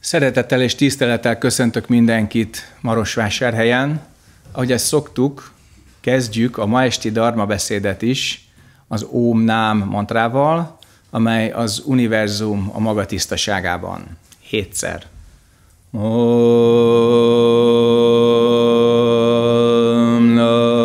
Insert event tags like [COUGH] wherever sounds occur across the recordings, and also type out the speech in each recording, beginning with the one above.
Szeretettel és tisztelettel köszöntök mindenkit Marosvásárhelyen. Ahogy ezt szoktuk, kezdjük a ma esti Dharma beszédet is az OM Nám mantrával, amely az univerzum a maga tisztaságában. Hétszer. Om Nam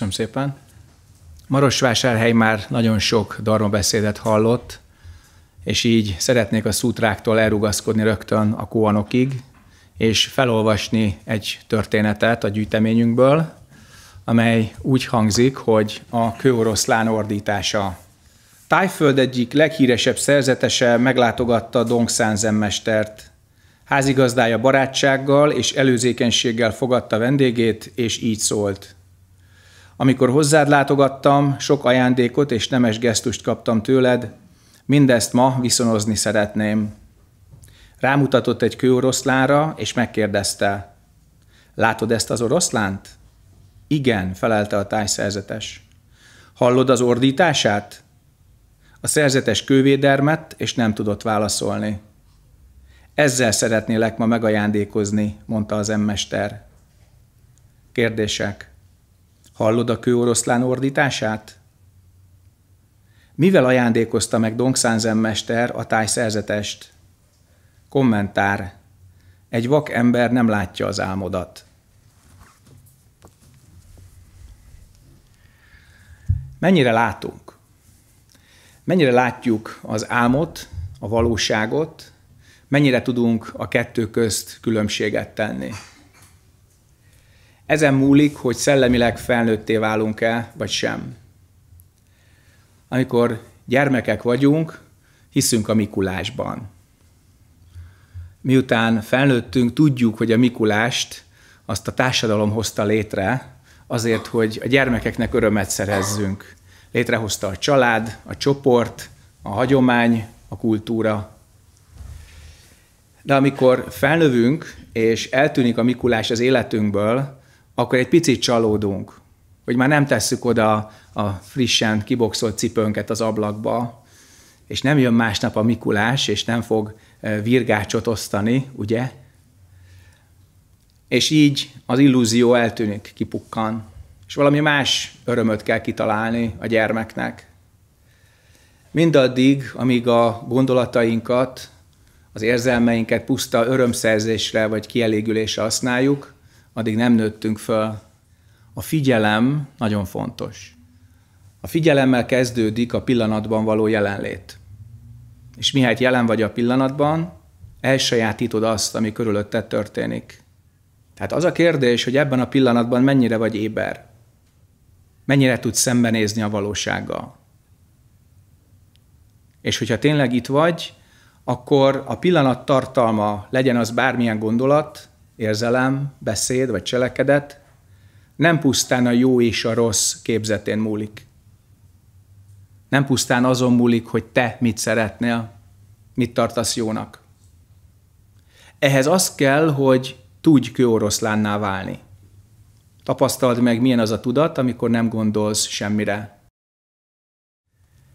Köszönöm szépen. Marosvásárhely már nagyon sok darmabeszédet hallott, és így szeretnék a szútráktól elrugaszkodni rögtön a kóanokig, és felolvasni egy történetet a gyűjteményünkből, amely úgy hangzik, hogy a kőoroszlán ordítása. Tájföld egyik leghíresebb szerzetese meglátogatta Dongszán zenmestert. Házigazdája barátsággal és előzékenységgel fogadta vendégét, és így szólt – amikor hozzád látogattam, sok ajándékot és nemes gesztust kaptam tőled, mindezt ma viszonozni szeretném. Rámutatott egy kőoroszlánra, és megkérdezte, látod ezt az oroszlánt? Igen, felelte a tájszerzetes. Hallod az ordítását? A szerzetes kővédermet, és nem tudott válaszolni. Ezzel szeretnélek ma megajándékozni, mondta az emmester. Kérdések. Hallod a kőoroszlán ordítását? Mivel ajándékozta meg Dongsanzen mester a tájszerzetest? Kommentár. Egy vak ember nem látja az álmodat. Mennyire látunk? Mennyire látjuk az álmot, a valóságot, mennyire tudunk a kettő közt különbséget tenni? Ezen múlik, hogy szellemileg felnőtté válunk-e, vagy sem. Amikor gyermekek vagyunk, hiszünk a Mikulásban. Miután felnőttünk, tudjuk, hogy a Mikulást azt a társadalom hozta létre, azért, hogy a gyermekeknek örömet szerezzünk. Létrehozta a család, a csoport, a hagyomány, a kultúra. De amikor felnövünk, és eltűnik a Mikulás az életünkből, akkor egy picit csalódunk, hogy már nem tesszük oda a frissen kiboxolt cipőnket az ablakba, és nem jön másnap a Mikulás, és nem fog e, virgácsot osztani, ugye? És így az illúzió eltűnik, kipukkan, és valami más örömöt kell kitalálni a gyermeknek. Mindaddig, amíg a gondolatainkat, az érzelmeinket puszta örömszerzésre vagy kielégülésre használjuk, addig nem nőttünk föl. A figyelem nagyon fontos. A figyelemmel kezdődik a pillanatban való jelenlét. És mihelyt jelen vagy a pillanatban, elsajátítod azt, ami körülötted történik. Tehát az a kérdés, hogy ebben a pillanatban mennyire vagy éber, mennyire tudsz szembenézni a valósággal. És hogyha tényleg itt vagy, akkor a pillanat tartalma, legyen az bármilyen gondolat, érzelem, beszéd vagy cselekedet nem pusztán a jó és a rossz képzetén múlik. Nem pusztán azon múlik, hogy te mit szeretnél, mit tartasz jónak. Ehhez az kell, hogy tudj kőoroszlánná válni. Tapasztald meg, milyen az a tudat, amikor nem gondolsz semmire.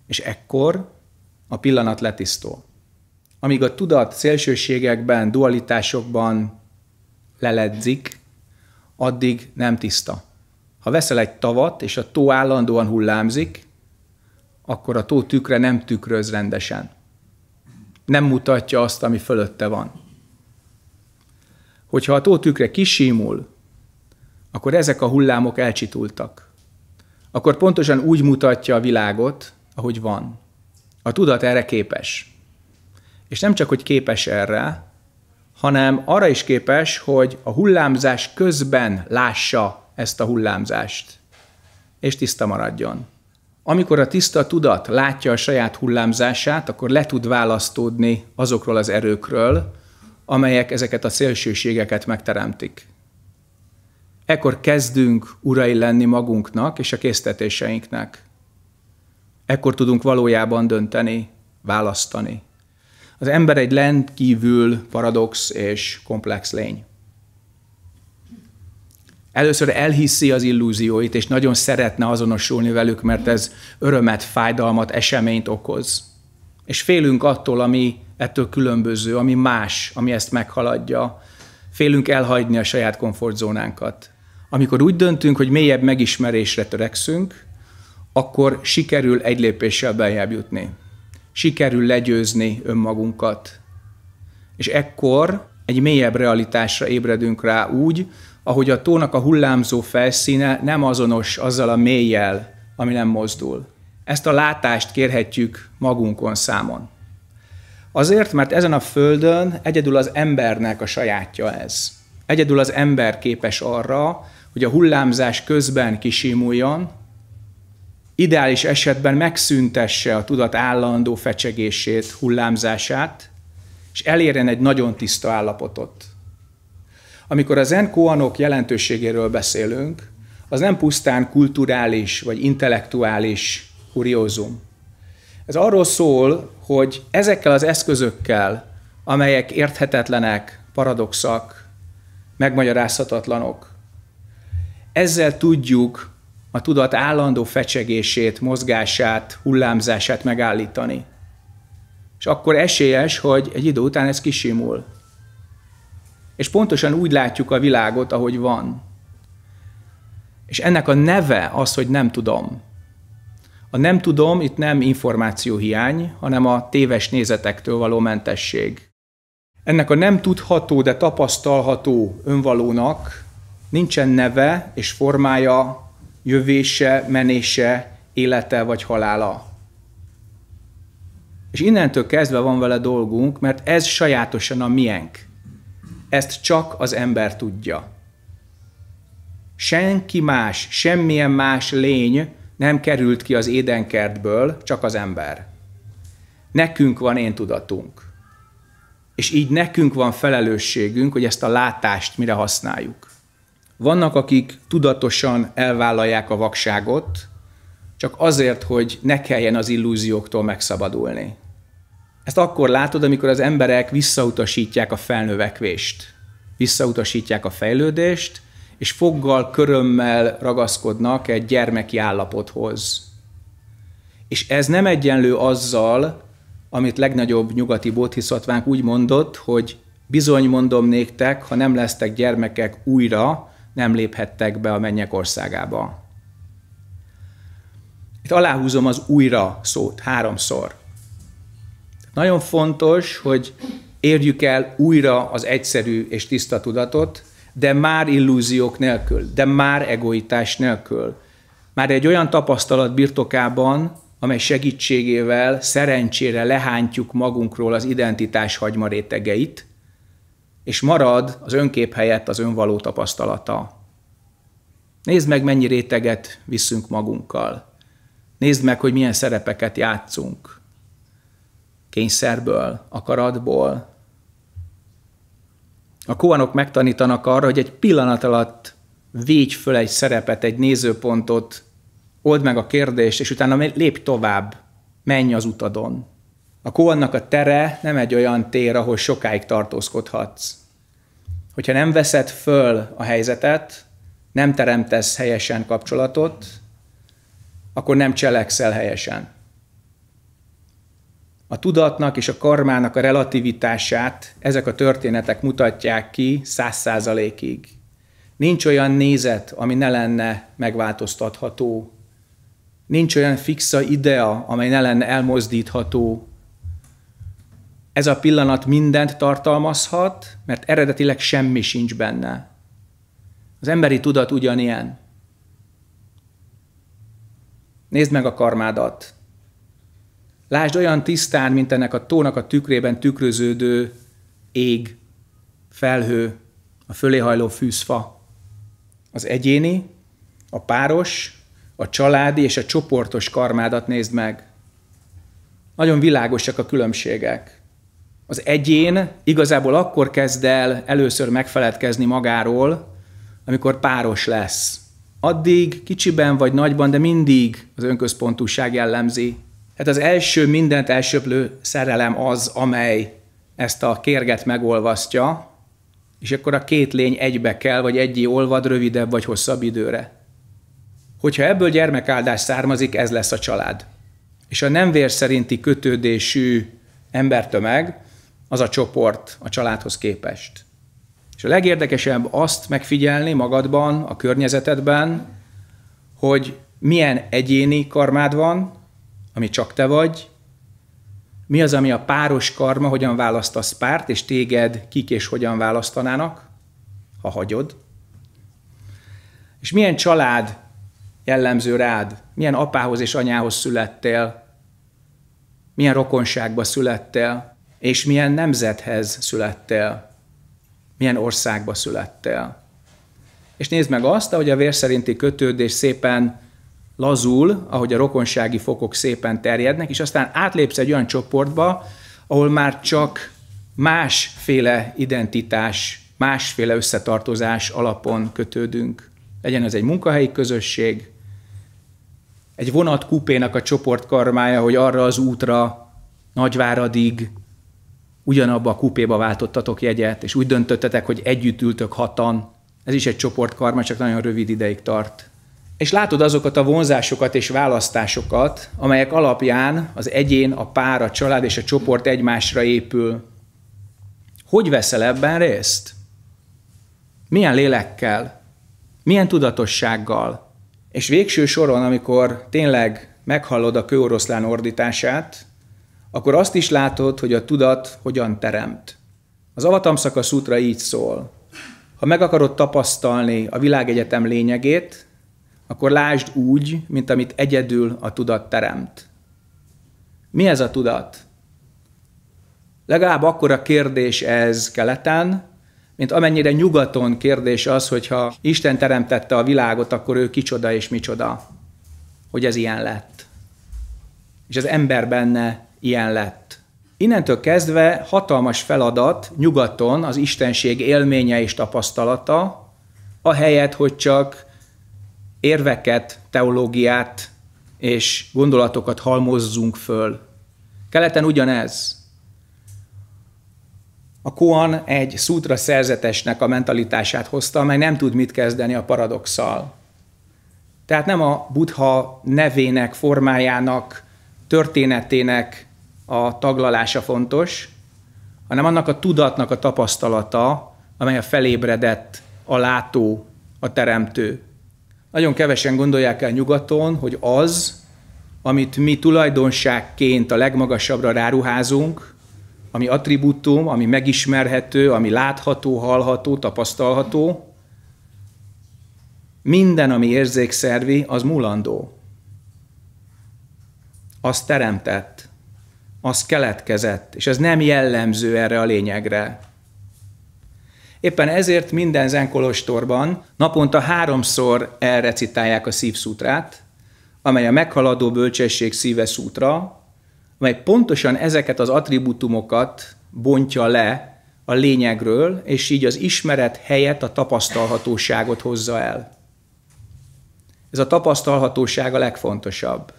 És ekkor a pillanat letisztul. Amíg a tudat szélsőségekben, dualitásokban, leledzik, addig nem tiszta. Ha veszel egy tavat, és a tó állandóan hullámzik, akkor a tó tükre nem tükröz rendesen. Nem mutatja azt, ami fölötte van. Hogyha a tó tükre kisímul, akkor ezek a hullámok elcsitultak. Akkor pontosan úgy mutatja a világot, ahogy van. A tudat erre képes. És nem csak, hogy képes erre, hanem arra is képes, hogy a hullámzás közben lássa ezt a hullámzást, és tiszta maradjon. Amikor a tiszta tudat látja a saját hullámzását, akkor le tud választódni azokról az erőkről, amelyek ezeket a szélsőségeket megteremtik. Ekkor kezdünk urai lenni magunknak és a késztetéseinknek. Ekkor tudunk valójában dönteni, választani. Az ember egy rendkívül paradox és komplex lény. Először elhiszi az illúzióit, és nagyon szeretne azonosulni velük, mert ez örömet, fájdalmat, eseményt okoz. És félünk attól, ami ettől különböző, ami más, ami ezt meghaladja. Félünk elhagyni a saját komfortzónánkat. Amikor úgy döntünk, hogy mélyebb megismerésre törekszünk, akkor sikerül egy lépéssel beljebb jutni sikerül legyőzni önmagunkat. És ekkor egy mélyebb realitásra ébredünk rá úgy, ahogy a tónak a hullámzó felszíne nem azonos azzal a mélyel, ami nem mozdul. Ezt a látást kérhetjük magunkon számon. Azért, mert ezen a földön egyedül az embernek a sajátja ez. Egyedül az ember képes arra, hogy a hullámzás közben kisimuljon, ideális esetben megszüntesse a tudat állandó fecsegését, hullámzását, és elérjen egy nagyon tiszta állapotot. Amikor az koanok jelentőségéről beszélünk, az nem pusztán kulturális vagy intellektuális kuriózum. Ez arról szól, hogy ezekkel az eszközökkel, amelyek érthetetlenek, paradoxak, megmagyarázhatatlanok, ezzel tudjuk a tudat állandó fecsegését, mozgását, hullámzását megállítani. És akkor esélyes, hogy egy idő után ez kisimul. És pontosan úgy látjuk a világot, ahogy van. És ennek a neve az, hogy nem tudom. A nem tudom itt nem információhiány, hanem a téves nézetektől való mentesség. Ennek a nem tudható, de tapasztalható önvalónak nincsen neve és formája, jövése, menése, élete vagy halála. És innentől kezdve van vele dolgunk, mert ez sajátosan a miénk. Ezt csak az ember tudja. Senki más, semmilyen más lény nem került ki az édenkertből, csak az ember. Nekünk van én tudatunk. És így nekünk van felelősségünk, hogy ezt a látást mire használjuk. Vannak, akik tudatosan elvállalják a vakságot, csak azért, hogy ne kelljen az illúzióktól megszabadulni. Ezt akkor látod, amikor az emberek visszautasítják a felnövekvést, visszautasítják a fejlődést, és foggal, körömmel ragaszkodnak egy gyermeki állapothoz. És ez nem egyenlő azzal, amit legnagyobb nyugati bóthiszatvánk úgy mondott, hogy bizony mondom néktek, ha nem lesztek gyermekek újra, nem léphettek be a mennyek országába. Itt aláhúzom az újra szót háromszor. Nagyon fontos, hogy érjük el újra az egyszerű és tiszta tudatot, de már illúziók nélkül, de már egoitás nélkül. Már egy olyan tapasztalat birtokában, amely segítségével szerencsére lehántjuk magunkról az identitás hagymarétegeit, és marad az önkép helyett az önvaló tapasztalata. Nézd meg, mennyi réteget visszünk magunkkal. Nézd meg, hogy milyen szerepeket játszunk. Kényszerből, akaratból. A kóanok megtanítanak arra, hogy egy pillanat alatt védj föl egy szerepet, egy nézőpontot, old meg a kérdést, és utána lépj tovább, menj az utadon a kóannak a tere nem egy olyan tér, ahol sokáig tartózkodhatsz. Hogyha nem veszed föl a helyzetet, nem teremtesz helyesen kapcsolatot, akkor nem cselekszel helyesen. A tudatnak és a karmának a relativitását ezek a történetek mutatják ki száz százalékig. Nincs olyan nézet, ami ne lenne megváltoztatható. Nincs olyan fixa idea, amely ne lenne elmozdítható ez a pillanat mindent tartalmazhat, mert eredetileg semmi sincs benne. Az emberi tudat ugyanilyen. Nézd meg a karmádat. Lásd olyan tisztán, mint ennek a tónak a tükrében tükröződő ég, felhő, a föléhajló fűzfa. Az egyéni, a páros, a családi és a csoportos karmádat nézd meg. Nagyon világosak a különbségek az egyén igazából akkor kezd el először megfeledkezni magáról, amikor páros lesz. Addig kicsiben vagy nagyban, de mindig az önközpontúság jellemzi. Hát az első mindent elsöplő szerelem az, amely ezt a kérget megolvasztja, és akkor a két lény egybe kell, vagy egyi olvad rövidebb vagy hosszabb időre. Hogyha ebből gyermekáldás származik, ez lesz a család. És a nem vér szerinti kötődésű embertömeg, az a csoport a családhoz képest. És a legérdekesebb azt megfigyelni magadban, a környezetedben, hogy milyen egyéni karmád van, ami csak te vagy, mi az, ami a páros karma, hogyan választasz párt, és téged kik és hogyan választanának, ha hagyod. És milyen család jellemző rád, milyen apához és anyához születtél, milyen rokonságba születtél, és milyen nemzethez születtél, milyen országba születtél. És nézd meg azt, ahogy a vérszerinti kötődés szépen lazul, ahogy a rokonsági fokok szépen terjednek, és aztán átlépsz egy olyan csoportba, ahol már csak másféle identitás, másféle összetartozás alapon kötődünk. Legyen ez egy munkahelyi közösség, egy vonatkupénak a csoportkarmája, hogy arra az útra Nagyváradig ugyanabba a kupéba váltottatok jegyet, és úgy döntöttetek, hogy együtt ültök hatan. Ez is egy csoportkarma, csak nagyon rövid ideig tart. És látod azokat a vonzásokat és választásokat, amelyek alapján az egyén, a pár, a család és a csoport egymásra épül. Hogy veszel ebben részt? Milyen lélekkel? Milyen tudatossággal? És végső soron, amikor tényleg meghallod a kőoroszlán ordítását, akkor azt is látod, hogy a tudat hogyan teremt. Az Avatamszaka szútra így szól. Ha meg akarod tapasztalni a világegyetem lényegét, akkor lásd úgy, mint amit egyedül a tudat teremt. Mi ez a tudat? Legalább a kérdés ez keleten, mint amennyire nyugaton kérdés az, hogyha Isten teremtette a világot, akkor ő kicsoda és micsoda, hogy ez ilyen lett. És az ember benne ilyen lett. Innentől kezdve hatalmas feladat nyugaton az istenség élménye és tapasztalata, ahelyett, hogy csak érveket, teológiát és gondolatokat halmozzunk föl. Keleten ugyanez. A Koan egy szútra szerzetesnek a mentalitását hozta, amely nem tud mit kezdeni a paradoxal. Tehát nem a Buddha nevének, formájának, történetének a taglalása fontos, hanem annak a tudatnak a tapasztalata, amely a felébredett, a látó, a teremtő. Nagyon kevesen gondolják el nyugaton, hogy az, amit mi tulajdonságként a legmagasabbra ráruházunk, ami attribútum, ami megismerhető, ami látható, hallható, tapasztalható, minden, ami érzékszervi, az mulandó. Az teremtett az keletkezett, és ez nem jellemző erre a lényegre. Éppen ezért minden zenkolostorban naponta háromszor elrecitálják a szívszútrát, amely a meghaladó bölcsesség szíve szútra, amely pontosan ezeket az attribútumokat bontja le a lényegről, és így az ismeret helyett a tapasztalhatóságot hozza el. Ez a tapasztalhatóság a legfontosabb.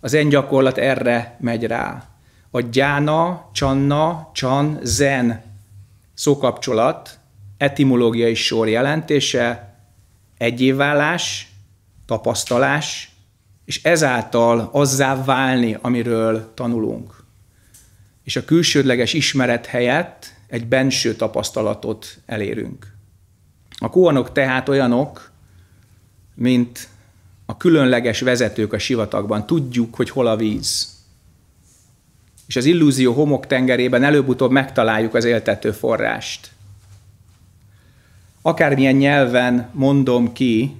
Az én gyakorlat erre megy rá a gyána, csanna, csan, zen szókapcsolat etimológiai sor jelentése, egyéválás, tapasztalás, és ezáltal azzá válni, amiről tanulunk. És a külsődleges ismeret helyett egy benső tapasztalatot elérünk. A kóanok tehát olyanok, mint a különleges vezetők a sivatagban. Tudjuk, hogy hol a víz és az illúzió homok tengerében előbb-utóbb megtaláljuk az éltető forrást. Akármilyen nyelven mondom ki,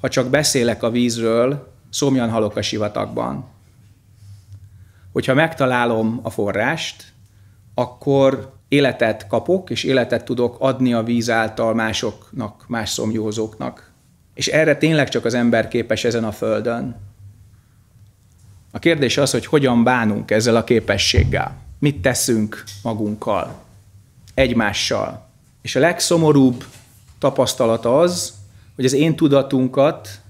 ha csak beszélek a vízről, szomjan halok a sivatagban. Hogyha megtalálom a forrást, akkor életet kapok, és életet tudok adni a víz által másoknak, más szomjózóknak. És erre tényleg csak az ember képes ezen a földön. A kérdés az, hogy hogyan bánunk ezzel a képességgel. Mit teszünk magunkkal, egymással. És a legszomorúbb tapasztalat az, hogy az én tudatunkat,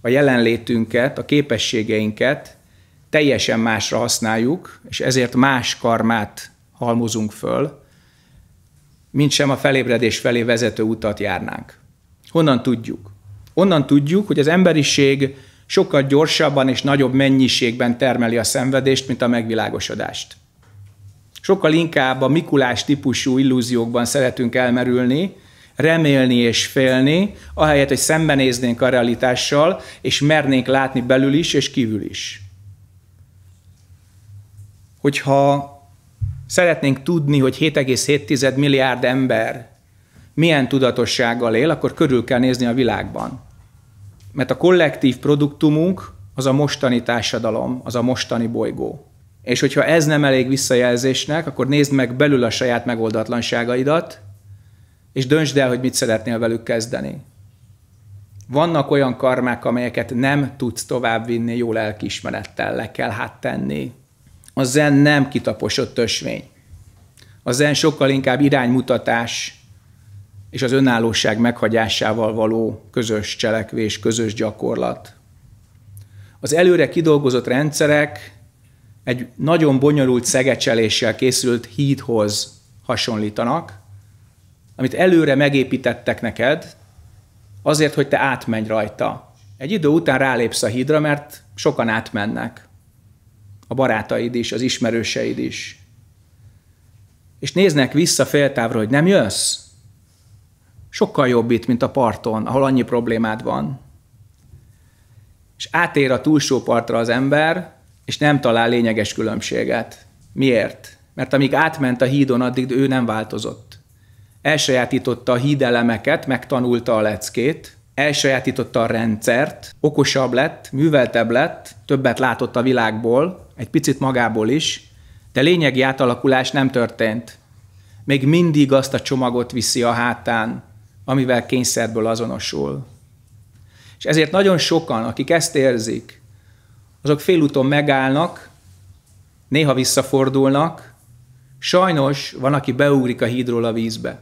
a jelenlétünket, a képességeinket teljesen másra használjuk, és ezért más karmát halmozunk föl, mint sem a felébredés felé vezető utat járnánk. Honnan tudjuk? Onnan tudjuk, hogy az emberiség sokkal gyorsabban és nagyobb mennyiségben termeli a szenvedést, mint a megvilágosodást. Sokkal inkább a Mikulás típusú illúziókban szeretünk elmerülni, remélni és félni, ahelyett, hogy szembenéznénk a realitással, és mernénk látni belül is és kívül is. Hogyha szeretnénk tudni, hogy 7,7 milliárd ember milyen tudatossággal él, akkor körül kell nézni a világban. Mert a kollektív produktumunk az a mostani társadalom, az a mostani bolygó. És hogyha ez nem elég visszajelzésnek, akkor nézd meg belül a saját megoldatlanságaidat, és döntsd el, hogy mit szeretnél velük kezdeni. Vannak olyan karmák, amelyeket nem tudsz továbbvinni jó lelkiismerettel, le kell hát tenni. A zen nem kitaposott ösvény. A zen sokkal inkább iránymutatás, és az önállóság meghagyásával való közös cselekvés, közös gyakorlat. Az előre kidolgozott rendszerek egy nagyon bonyolult szegecseléssel készült hídhoz hasonlítanak, amit előre megépítettek neked, azért, hogy te átmenj rajta. Egy idő után rálépsz a hídra, mert sokan átmennek. A barátaid is, az ismerőseid is. És néznek vissza féltávra, hogy nem jössz? Sokkal jobb itt, mint a parton, ahol annyi problémád van. És átér a túlsó partra az ember, és nem talál lényeges különbséget. Miért? Mert amíg átment a hídon, addig ő nem változott. Elsajátította a hídelemeket, megtanulta a leckét, elsajátította a rendszert, okosabb lett, műveltebb lett, többet látott a világból, egy picit magából is, de lényegi átalakulás nem történt. Még mindig azt a csomagot viszi a hátán, amivel kényszerből azonosul. És ezért nagyon sokan, akik ezt érzik, azok félúton megállnak, néha visszafordulnak, sajnos van, aki beugrik a hídról a vízbe.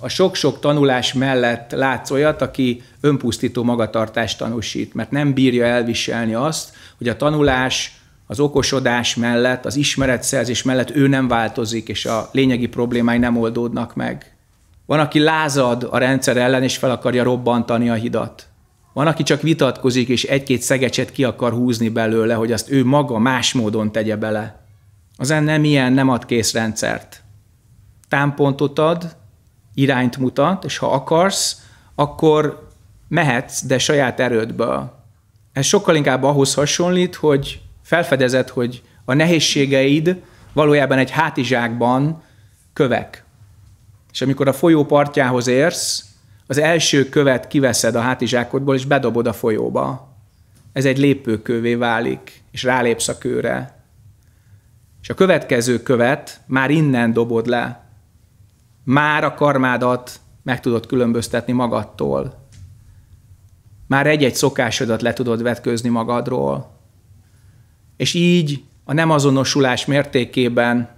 A sok-sok tanulás mellett látsz olyat, aki önpusztító magatartást tanúsít, mert nem bírja elviselni azt, hogy a tanulás az okosodás mellett, az ismeretszerzés mellett ő nem változik, és a lényegi problémái nem oldódnak meg. Van, aki lázad a rendszer ellen, és fel akarja robbantani a hidat. Van, aki csak vitatkozik, és egy-két szegecset ki akar húzni belőle, hogy azt ő maga más módon tegye bele. Az nem ilyen, nem ad kész rendszert. Támpontot ad, irányt mutat, és ha akarsz, akkor mehetsz, de saját erődből. Ez sokkal inkább ahhoz hasonlít, hogy felfedezed, hogy a nehézségeid valójában egy hátizsákban kövek és amikor a folyó partjához érsz, az első követ kiveszed a hátizsákodból, és bedobod a folyóba. Ez egy lépőkővé válik, és rálépsz a kőre. És a következő követ már innen dobod le. Már a karmádat meg tudod különböztetni magadtól. Már egy-egy szokásodat le tudod vetkőzni magadról. És így a nem azonosulás mértékében,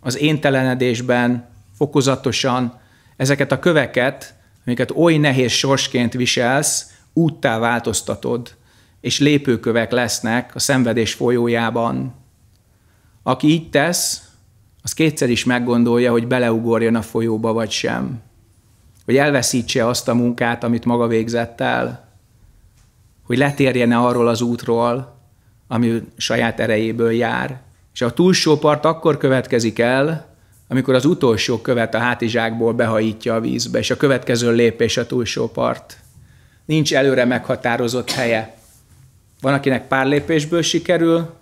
az éntelenedésben, fokozatosan ezeket a köveket, amiket oly nehéz sorsként viselsz, úttá változtatod, és lépőkövek lesznek a szenvedés folyójában. Aki így tesz, az kétszer is meggondolja, hogy beleugorjon a folyóba vagy sem. Hogy elveszítse azt a munkát, amit maga végzett el. Hogy letérjen arról az útról, ami saját erejéből jár. És a túlsó part akkor következik el, amikor az utolsó követ a hátizsákból behajítja a vízbe, és a következő lépés a túlsó part. Nincs előre meghatározott helye. Van, akinek pár lépésből sikerül,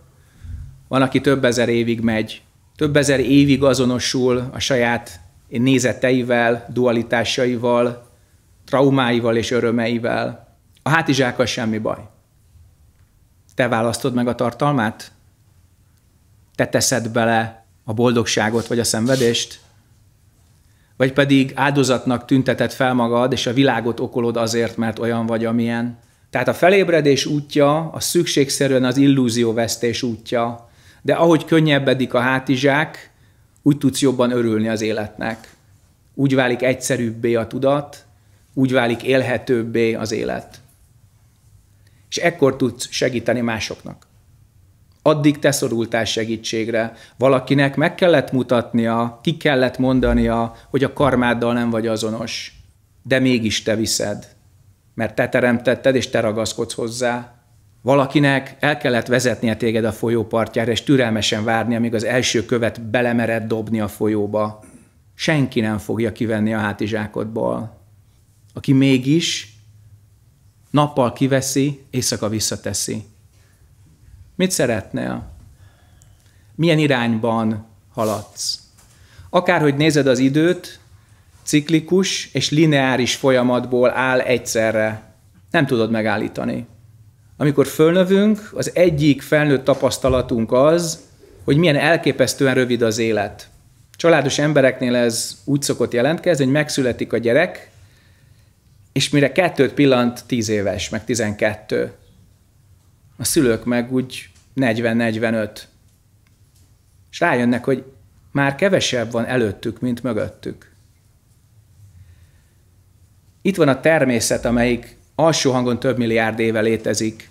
van, aki több ezer évig megy. Több ezer évig azonosul a saját nézeteivel, dualitásaival, traumáival és örömeivel. A hátizsákkal semmi baj. Te választod meg a tartalmát? Te teszed bele a boldogságot vagy a szenvedést? Vagy pedig áldozatnak tünteted fel magad, és a világot okolod azért, mert olyan vagy, amilyen? Tehát a felébredés útja, a szükségszerűen az illúzióvesztés útja, de ahogy könnyebbedik a hátizsák, úgy tudsz jobban örülni az életnek. Úgy válik egyszerűbbé a tudat, úgy válik élhetőbbé az élet. És ekkor tudsz segíteni másoknak addig te szorultál segítségre. Valakinek meg kellett mutatnia, ki kellett mondania, hogy a karmáddal nem vagy azonos, de mégis te viszed, mert te teremtetted és te ragaszkodsz hozzá. Valakinek el kellett vezetnie téged a folyópartjára, és türelmesen várni, amíg az első követ belemered dobni a folyóba. Senki nem fogja kivenni a hátizsákodból. Aki mégis nappal kiveszi, éjszaka visszateszi Mit szeretnél? Milyen irányban haladsz? Akárhogy nézed az időt, ciklikus és lineáris folyamatból áll egyszerre. Nem tudod megállítani. Amikor fölnövünk, az egyik felnőtt tapasztalatunk az, hogy milyen elképesztően rövid az élet. Családos embereknél ez úgy szokott jelentkezni, hogy megszületik a gyerek, és mire kettőt pillant, tíz éves, meg tizenkettő a szülők meg úgy 40-45. És rájönnek, hogy már kevesebb van előttük, mint mögöttük. Itt van a természet, amelyik alsó hangon több milliárd éve létezik.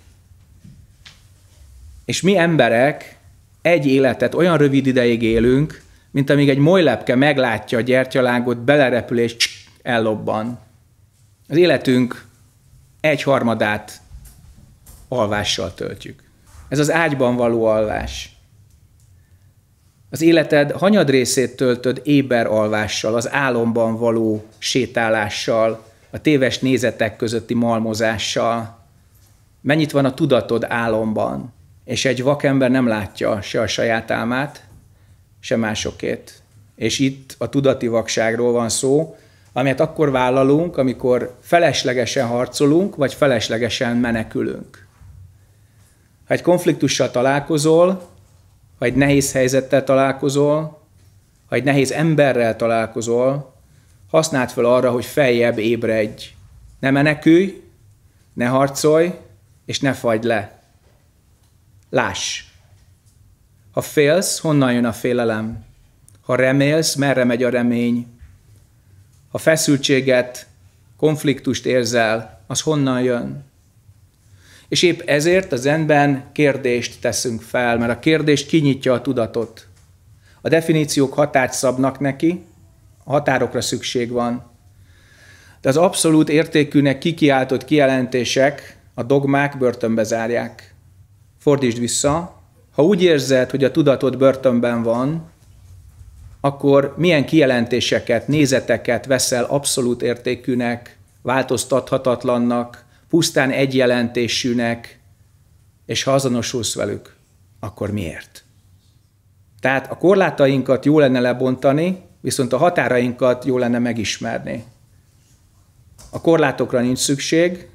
És mi emberek egy életet olyan rövid ideig élünk, mint amíg egy molylepke meglátja a gyertyalángot, belerepül és ellobban. Az életünk egyharmadát alvással töltjük. Ez az ágyban való alvás. Az életed hanyad részét töltöd éber alvással, az álomban való sétálással, a téves nézetek közötti malmozással. Mennyit van a tudatod álomban, és egy vakember nem látja se a saját álmát, se másokét. És itt a tudati vakságról van szó, amelyet akkor vállalunk, amikor feleslegesen harcolunk, vagy feleslegesen menekülünk. Ha egy konfliktussal találkozol, ha egy nehéz helyzettel találkozol, ha egy nehéz emberrel találkozol, használd fel arra, hogy feljebb ébredj. Ne menekülj, ne harcolj, és ne fagy le. Láss! Ha félsz, honnan jön a félelem? Ha remélsz, merre megy a remény? Ha feszültséget, konfliktust érzel, az honnan jön? És épp ezért a zenben kérdést teszünk fel, mert a kérdés kinyitja a tudatot. A definíciók határt szabnak neki, a határokra szükség van. De az abszolút értékűnek kikiáltott kijelentések a dogmák börtönbe zárják. Fordítsd vissza, ha úgy érzed, hogy a tudatod börtönben van, akkor milyen kijelentéseket, nézeteket veszel abszolút értékűnek, változtathatatlannak, pusztán egy jelentésűnek, és ha azonosulsz velük, akkor miért? Tehát a korlátainkat jó lenne lebontani, viszont a határainkat jó lenne megismerni. A korlátokra nincs szükség,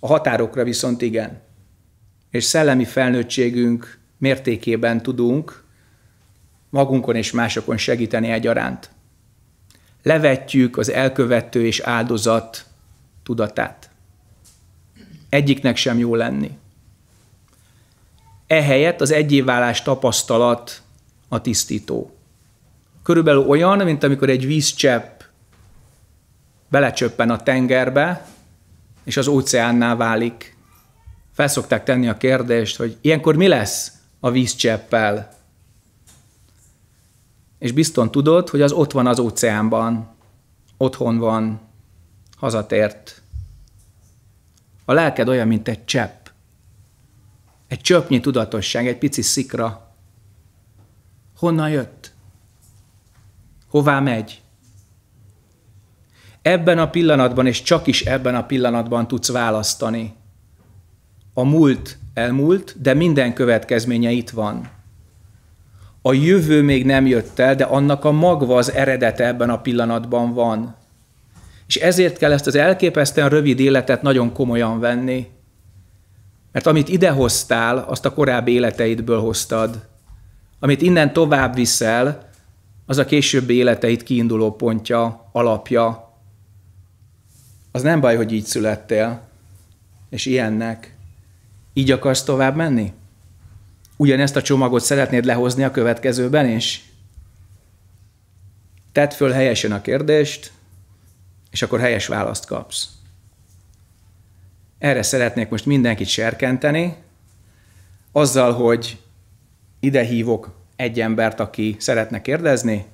a határokra viszont igen. És szellemi felnőttségünk mértékében tudunk magunkon és másokon segíteni egyaránt. Levetjük az elkövető és áldozat tudatát. Egyiknek sem jó lenni. Ehelyett az egyévválás tapasztalat a tisztító. Körülbelül olyan, mint amikor egy vízcsepp belecsöppen a tengerbe, és az óceánnál válik. Felszokták tenni a kérdést, hogy ilyenkor mi lesz a vízcseppel? És bizton tudod, hogy az ott van az óceánban, otthon van, hazatért, a lelked olyan, mint egy csepp. Egy csöpnyi tudatosság, egy pici szikra. Honnan jött? Hová megy? Ebben a pillanatban, és csak is ebben a pillanatban tudsz választani. A múlt elmúlt, de minden következménye itt van. A jövő még nem jött el, de annak a magva az eredete ebben a pillanatban van. És ezért kell ezt az elképesztően rövid életet nagyon komolyan venni. Mert amit ide hoztál, azt a korábbi életeidből hoztad. Amit innen tovább viszel, az a későbbi életeid kiinduló pontja, alapja. Az nem baj, hogy így születtél, és ilyennek. Így akarsz tovább menni? Ugyanezt a csomagot szeretnéd lehozni a következőben is? Tedd föl helyesen a kérdést, és akkor helyes választ kapsz. Erre szeretnék most mindenkit serkenteni, azzal, hogy ide hívok egy embert, aki szeretne kérdezni,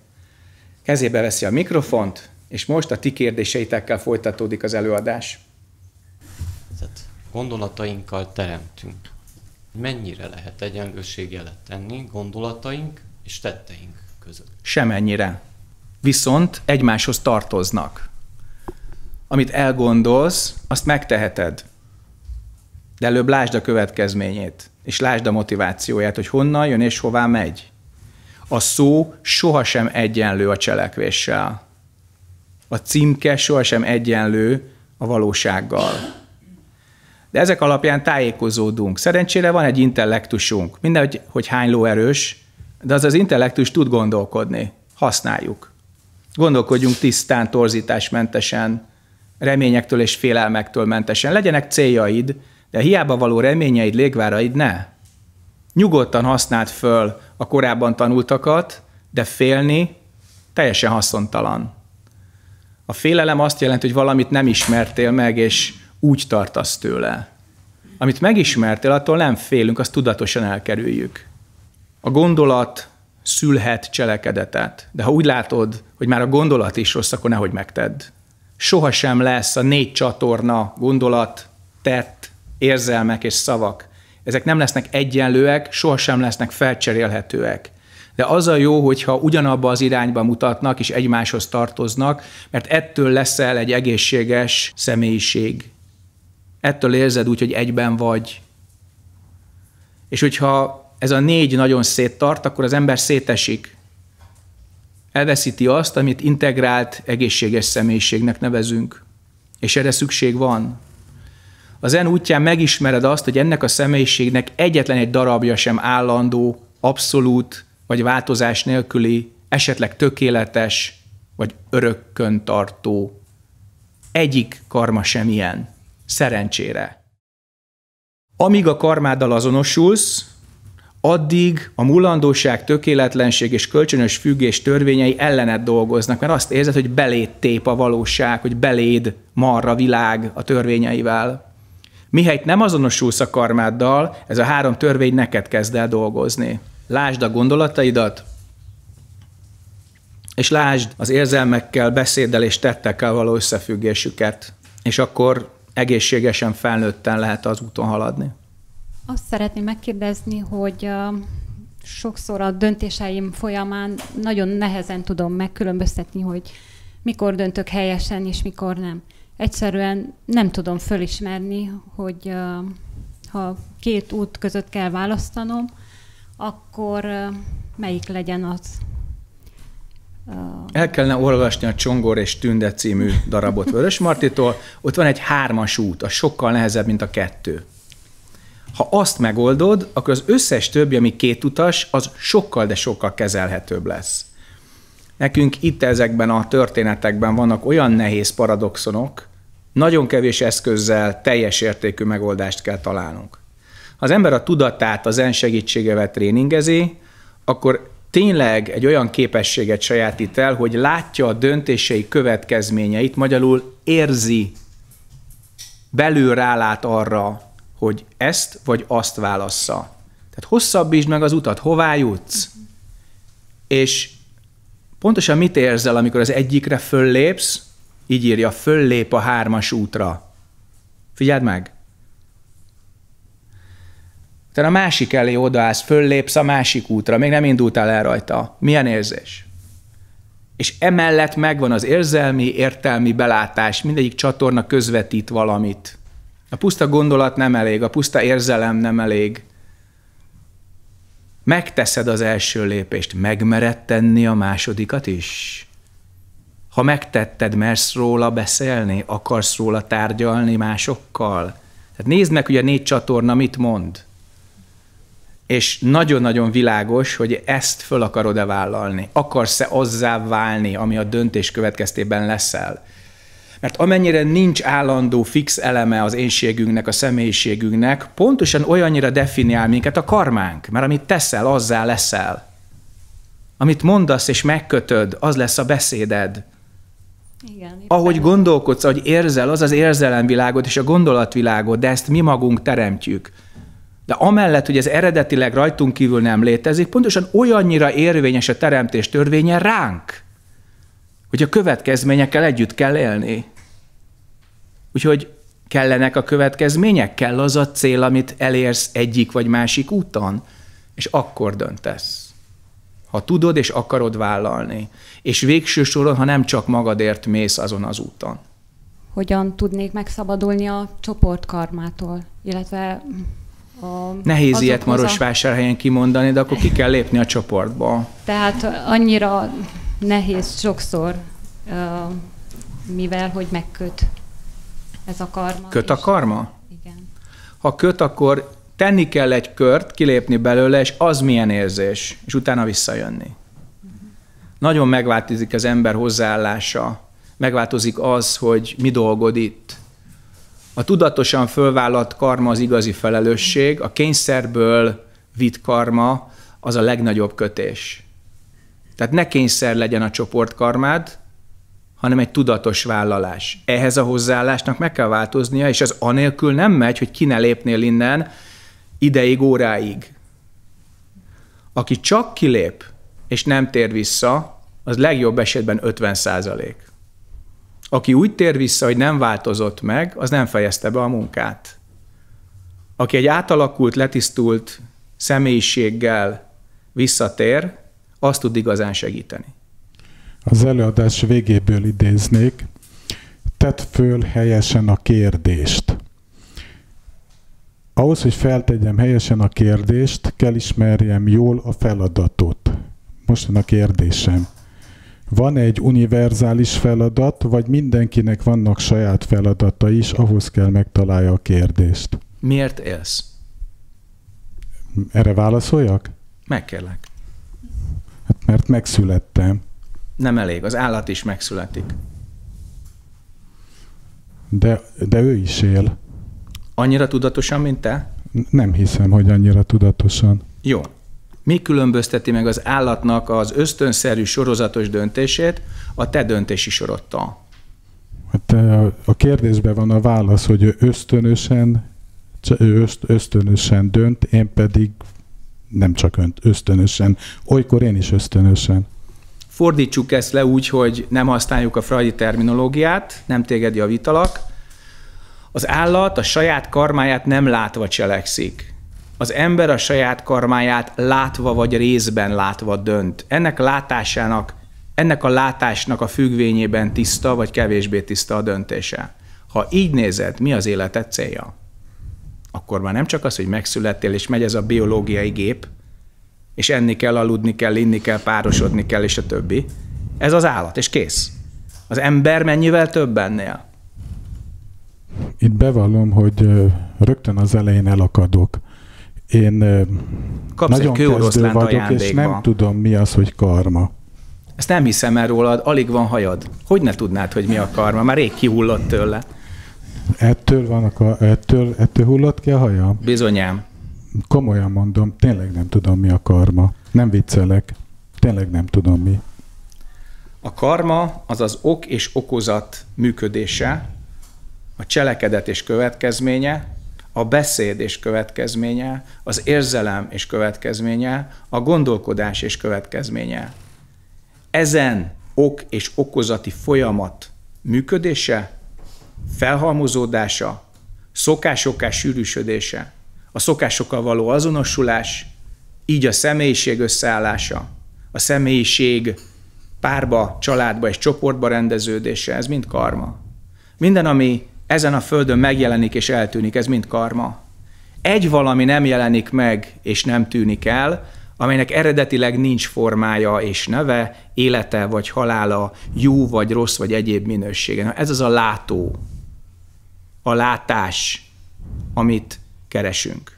kezébe veszi a mikrofont, és most a ti kérdéseitekkel folytatódik az előadás. Gondolatainkkal teremtünk. Mennyire lehet egyenlőségjelet tenni gondolataink és tetteink között? Semennyire. Viszont egymáshoz tartoznak amit elgondolsz, azt megteheted. De előbb lásd a következményét, és lásd a motivációját, hogy honnan jön és hová megy. A szó sohasem egyenlő a cselekvéssel. A címke sohasem egyenlő a valósággal. De ezek alapján tájékozódunk. Szerencsére van egy intellektusunk. Mindegy, hogy hány lóerős, de az az intellektus tud gondolkodni. Használjuk. Gondolkodjunk tisztán, torzításmentesen, reményektől és félelmektől mentesen. Legyenek céljaid, de hiába való reményeid, légváraid ne. Nyugodtan használd föl a korábban tanultakat, de félni teljesen haszontalan. A félelem azt jelenti, hogy valamit nem ismertél meg, és úgy tartasz tőle. Amit megismertél, attól nem félünk, azt tudatosan elkerüljük. A gondolat szülhet cselekedetet, de ha úgy látod, hogy már a gondolat is rossz, akkor nehogy megtedd sohasem lesz a négy csatorna gondolat, tett, érzelmek és szavak. Ezek nem lesznek egyenlőek, sohasem lesznek felcserélhetőek. De az a jó, hogyha ugyanabba az irányba mutatnak és egymáshoz tartoznak, mert ettől leszel egy egészséges személyiség. Ettől érzed úgy, hogy egyben vagy. És hogyha ez a négy nagyon széttart, akkor az ember szétesik elveszíti azt, amit integrált, egészséges személyiségnek nevezünk. És erre szükség van. Az en útján megismered azt, hogy ennek a személyiségnek egyetlen egy darabja sem állandó, abszolút vagy változás nélküli, esetleg tökéletes vagy örökkön tartó. Egyik karma sem ilyen. Szerencsére. Amíg a karmáddal azonosulsz, addig a mulandóság, tökéletlenség és kölcsönös függés törvényei ellened dolgoznak, mert azt érzed, hogy beléd tép a valóság, hogy beléd marra világ a törvényeivel. Mihelyt nem azonosulsz a karmáddal, ez a három törvény neked kezd el dolgozni. Lásd a gondolataidat, és lásd az érzelmekkel, beszéddel és tettekkel való összefüggésüket, és akkor egészségesen felnőtten lehet az úton haladni. Azt szeretném megkérdezni, hogy sokszor a döntéseim folyamán nagyon nehezen tudom megkülönböztetni, hogy mikor döntök helyesen és mikor nem. Egyszerűen nem tudom fölismerni, hogy ha két út között kell választanom, akkor melyik legyen az? El kellene olvasni a Csongor és Tünde című darabot Vörös Martitól. Ott van egy hármas út, a sokkal nehezebb, mint a kettő. Ha azt megoldod, akkor az összes többi, ami két utas, az sokkal, de sokkal kezelhetőbb lesz. Nekünk itt ezekben a történetekben vannak olyan nehéz paradoxonok, nagyon kevés eszközzel teljes értékű megoldást kell találnunk. Ha az ember a tudatát az en segítségevel tréningezi, akkor tényleg egy olyan képességet sajátít el, hogy látja a döntései következményeit, magyarul érzi, belül rálát arra, hogy ezt vagy azt válassza. Tehát hosszabbítsd meg az utat, hová jutsz. És pontosan mit érzel, amikor az egyikre föllépsz, így írja, föllép a hármas útra. Figyeld meg! Te a másik elé odaállsz, föllépsz a másik útra, még nem indultál el rajta. Milyen érzés? És emellett megvan az érzelmi, értelmi belátás, mindegyik csatorna közvetít valamit. A puszta gondolat nem elég, a puszta érzelem nem elég. Megteszed az első lépést, megmered tenni a másodikat is? Ha megtetted, mersz róla beszélni, akarsz róla tárgyalni másokkal? Tehát nézd meg, hogy a négy csatorna mit mond. És nagyon-nagyon világos, hogy ezt föl akarod-e vállalni. Akarsz-e azzá válni, ami a döntés következtében leszel. Mert amennyire nincs állandó fix eleme az énségünknek, a személyiségünknek, pontosan olyannyira definiál minket a karmánk, mert amit teszel, azzá leszel. Amit mondasz és megkötöd, az lesz a beszéded. Igen, ahogy gondolkodsz, ahogy érzel, az az érzelemvilágot és a gondolatvilágot, de ezt mi magunk teremtjük. De amellett, hogy ez eredetileg rajtunk kívül nem létezik, pontosan olyannyira érvényes a teremtés törvénye ránk, hogy a következményekkel együtt kell élni. Úgyhogy kellenek a következmények, kell az a cél, amit elérsz egyik vagy másik úton, és akkor döntesz. Ha tudod és akarod vállalni, és végső soron, ha nem csak magadért mész azon az úton. Hogyan tudnék megszabadulni a csoportkarmától, illetve a, Nehéz ilyet Marosvásárhelyen kimondani, de akkor ki kell lépni a csoportba Tehát annyira nehéz sokszor, mivel hogy megköt ez a karma. Köt a karma? Igen. Ha köt, akkor tenni kell egy kört, kilépni belőle, és az milyen érzés, és utána visszajönni. Mhm. Nagyon megváltozik az ember hozzáállása, megváltozik az, hogy mi dolgod itt. A tudatosan fölvállalt karma az igazi felelősség, a kényszerből vitt karma az a legnagyobb kötés. Tehát ne kényszer legyen a csoportkarmád, hanem egy tudatos vállalás. Ehhez a hozzáállásnak meg kell változnia, és az anélkül nem megy, hogy ki ne lépnél innen ideig, óráig. Aki csak kilép, és nem tér vissza, az legjobb esetben 50 százalék. Aki úgy tér vissza, hogy nem változott meg, az nem fejezte be a munkát. Aki egy átalakult, letisztult személyiséggel visszatér, az tud igazán segíteni. Az előadás végéből idéznék, tett föl helyesen a kérdést. Ahhoz, hogy feltegyem helyesen a kérdést, kell ismerjem jól a feladatot. Most van a kérdésem. Van -e egy univerzális feladat, vagy mindenkinek vannak saját feladata is, ahhoz kell megtalálja a kérdést. Miért élsz? Erre válaszoljak? Meg kellek. Hát mert megszülettem nem elég, az állat is megszületik. De, de ő is él. Annyira tudatosan, mint te? Nem hiszem, hogy annyira tudatosan. Jó. Mi különbözteti meg az állatnak az ösztönszerű sorozatos döntését a te döntési sorodtal? Hát a kérdésben van a válasz, hogy ő ösztönösen, ő ösztönösen dönt, én pedig nem csak ösztönösen, olykor én is ösztönösen. Fordítsuk ezt le úgy, hogy nem használjuk a freudi terminológiát, nem téged javítalak. Az állat a saját karmáját nem látva cselekszik. Az ember a saját karmáját látva vagy részben látva dönt. Ennek látásának, ennek a látásnak a függvényében tiszta vagy kevésbé tiszta a döntése. Ha így nézed, mi az életed célja? Akkor már nem csak az, hogy megszülettél és megy ez a biológiai gép, és enni kell, aludni kell, inni kell, párosodni kell, és a többi. Ez az állat, és kész. Az ember mennyivel több ennél? Itt bevallom, hogy rögtön az elején elakadok. Én Kapsz nagyon kezdő vagyok, ajándékba. és nem tudom, mi az, hogy karma. Ezt nem hiszem el rólad, alig van hajad. Hogy ne tudnád, hogy mi a karma? Már rég kihullott tőle. Ettől, van a, ettől, ettől hullott ki a hajam? Bizonyám komolyan mondom, tényleg nem tudom, mi a karma. Nem viccelek, tényleg nem tudom mi. A karma az az ok és okozat működése, a cselekedet és következménye, a beszéd és következménye, az érzelem és következménye, a gondolkodás és következménye. Ezen ok és okozati folyamat működése, felhalmozódása, szokásokká sűrűsödése, a szokásokkal való azonosulás, így a személyiség összeállása, a személyiség párba, családba és csoportba rendeződése, ez mind karma. Minden, ami ezen a földön megjelenik és eltűnik, ez mind karma. Egy valami nem jelenik meg és nem tűnik el, amelynek eredetileg nincs formája és neve, élete vagy halála, jó vagy rossz vagy egyéb minősége. Ez az a látó, a látás, amit keresünk.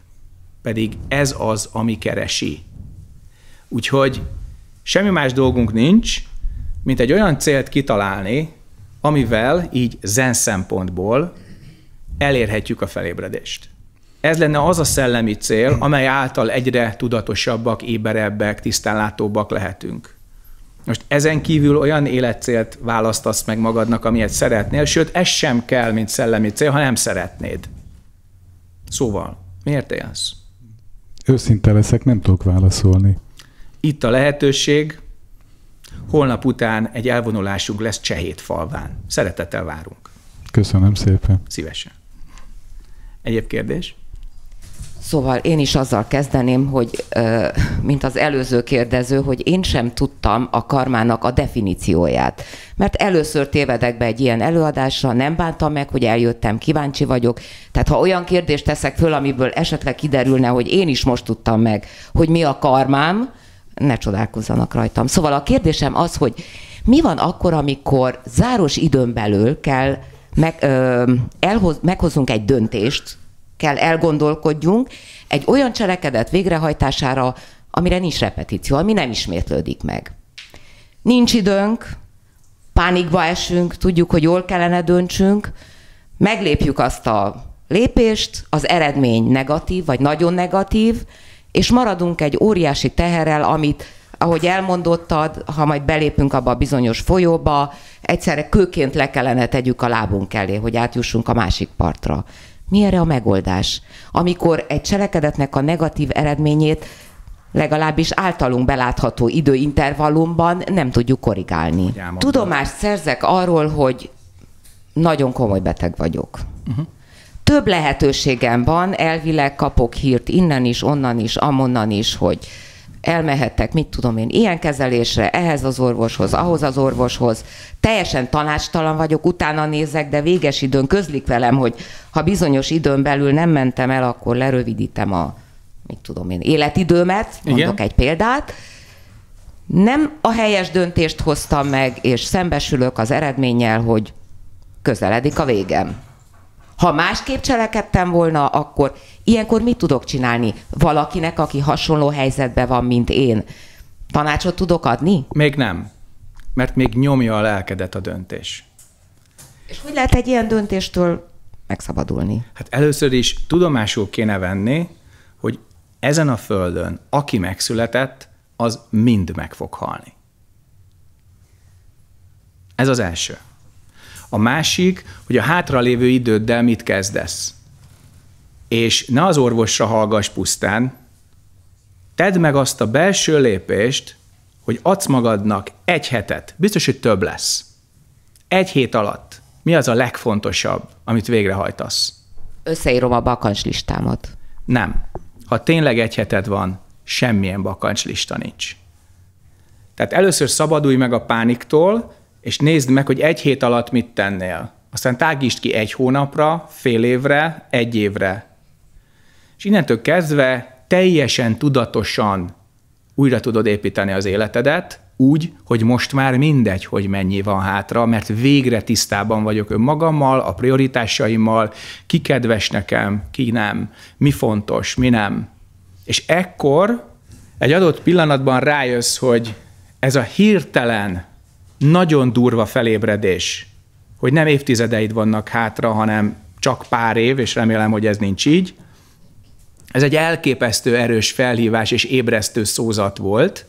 Pedig ez az, ami keresi. Úgyhogy semmi más dolgunk nincs, mint egy olyan célt kitalálni, amivel így zen szempontból elérhetjük a felébredést. Ez lenne az a szellemi cél, amely által egyre tudatosabbak, éberebbek, tisztánlátóbbak lehetünk. Most ezen kívül olyan életcélt választasz meg magadnak, amilyet szeretnél, sőt, ez sem kell, mint szellemi cél, ha nem szeretnéd. Szóval, miért élsz? Őszinte leszek, nem tudok válaszolni. Itt a lehetőség, holnap után egy elvonulásunk lesz csehét falván. Szeretettel várunk. Köszönöm szépen. Szívesen. Egyéb kérdés? Szóval én is azzal kezdeném, hogy mint az előző kérdező, hogy én sem tudtam a karmának a definícióját. Mert először tévedek be egy ilyen előadásra, nem bántam meg, hogy eljöttem, kíváncsi vagyok. Tehát ha olyan kérdést teszek föl, amiből esetleg kiderülne, hogy én is most tudtam meg, hogy mi a karmám, ne csodálkozzanak rajtam. Szóval a kérdésem az, hogy mi van akkor, amikor záros időn belül kell meg, ö, elhoz, meghozunk egy döntést, kell elgondolkodjunk egy olyan cselekedet végrehajtására, amire nincs repetíció, ami nem ismétlődik meg. Nincs időnk, pánikba esünk, tudjuk, hogy jól kellene döntsünk, meglépjük azt a lépést, az eredmény negatív, vagy nagyon negatív, és maradunk egy óriási teherrel, amit, ahogy elmondottad, ha majd belépünk abba a bizonyos folyóba, egyszerre kőként le kellene tegyük a lábunk elé, hogy átjussunk a másik partra. Mi erre a megoldás? Amikor egy cselekedetnek a negatív eredményét legalábbis általunk belátható időintervallumban nem tudjuk korrigálni. Tudomást szerzek arról, hogy nagyon komoly beteg vagyok. Uh-huh. Több lehetőségem van, elvileg kapok hírt innen is, onnan is, amonnan is, hogy elmehettek, mit tudom én, ilyen kezelésre, ehhez az orvoshoz, ahhoz az orvoshoz. Teljesen tanástalan vagyok, utána nézek, de véges időn közlik velem, hogy ha bizonyos időn belül nem mentem el, akkor lerövidítem a, mit tudom én, életidőmet, mondok Igen. egy példát, nem a helyes döntést hoztam meg, és szembesülök az eredménnyel, hogy közeledik a végem. Ha másképp cselekedtem volna, akkor Ilyenkor mit tudok csinálni valakinek, aki hasonló helyzetben van, mint én? Tanácsot tudok adni? Még nem, mert még nyomja a lelkedet a döntés. És hogy lehet egy ilyen döntéstől megszabadulni? Hát először is tudomásul kéne venni, hogy ezen a földön, aki megszületett, az mind meg fog halni. Ez az első. A másik, hogy a hátralévő időddel mit kezdesz és ne az orvosra hallgass pusztán, tedd meg azt a belső lépést, hogy adsz magadnak egy hetet, biztos, hogy több lesz. Egy hét alatt mi az a legfontosabb, amit végrehajtasz? Összeírom a bakancslistámat. Nem. Ha tényleg egy heted van, semmilyen bakancslista nincs. Tehát először szabadulj meg a pániktól, és nézd meg, hogy egy hét alatt mit tennél. Aztán tágítsd ki egy hónapra, fél évre, egy évre, és innentől kezdve teljesen tudatosan újra tudod építeni az életedet, úgy, hogy most már mindegy, hogy mennyi van hátra, mert végre tisztában vagyok önmagammal, a prioritásaimmal, ki kedves nekem, ki nem, mi fontos, mi nem. És ekkor egy adott pillanatban rájössz, hogy ez a hirtelen, nagyon durva felébredés, hogy nem évtizedeid vannak hátra, hanem csak pár év, és remélem, hogy ez nincs így, ez egy elképesztő erős felhívás és ébresztő szózat volt,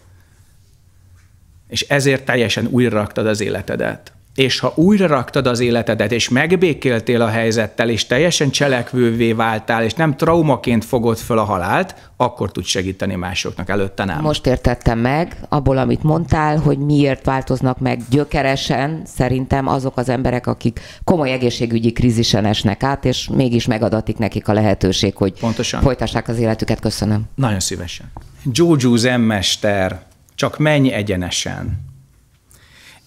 és ezért teljesen újra az életedet és ha újra raktad az életedet, és megbékéltél a helyzettel, és teljesen cselekvővé váltál, és nem traumaként fogod föl a halált, akkor tudsz segíteni másoknak, előtte nem. Most értettem meg abból, amit mondtál, hogy miért változnak meg gyökeresen szerintem azok az emberek, akik komoly egészségügyi krízisen esnek át, és mégis megadatik nekik a lehetőség, hogy Pontosan. folytassák az életüket. Köszönöm. Nagyon szívesen. Jojo Mester, csak menj egyenesen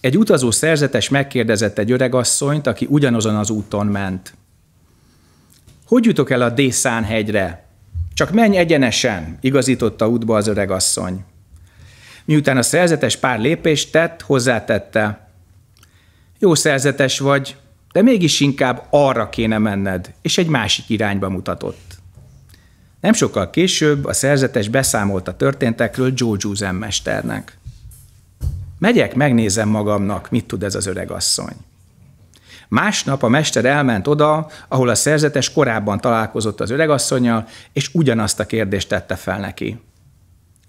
egy utazó szerzetes megkérdezett egy öregasszonyt, aki ugyanazon az úton ment. Hogy jutok el a Dészán hegyre? Csak menj egyenesen, igazította útba az öregasszony. Miután a szerzetes pár lépést tett, hozzátette. Jó szerzetes vagy, de mégis inkább arra kéne menned, és egy másik irányba mutatott. Nem sokkal később a szerzetes beszámolt a történtekről Joe Juzen mesternek. Megyek, megnézem magamnak, mit tud ez az öreg asszony. Másnap a mester elment oda, ahol a szerzetes korábban találkozott az öregasszonyjal, és ugyanazt a kérdést tette fel neki.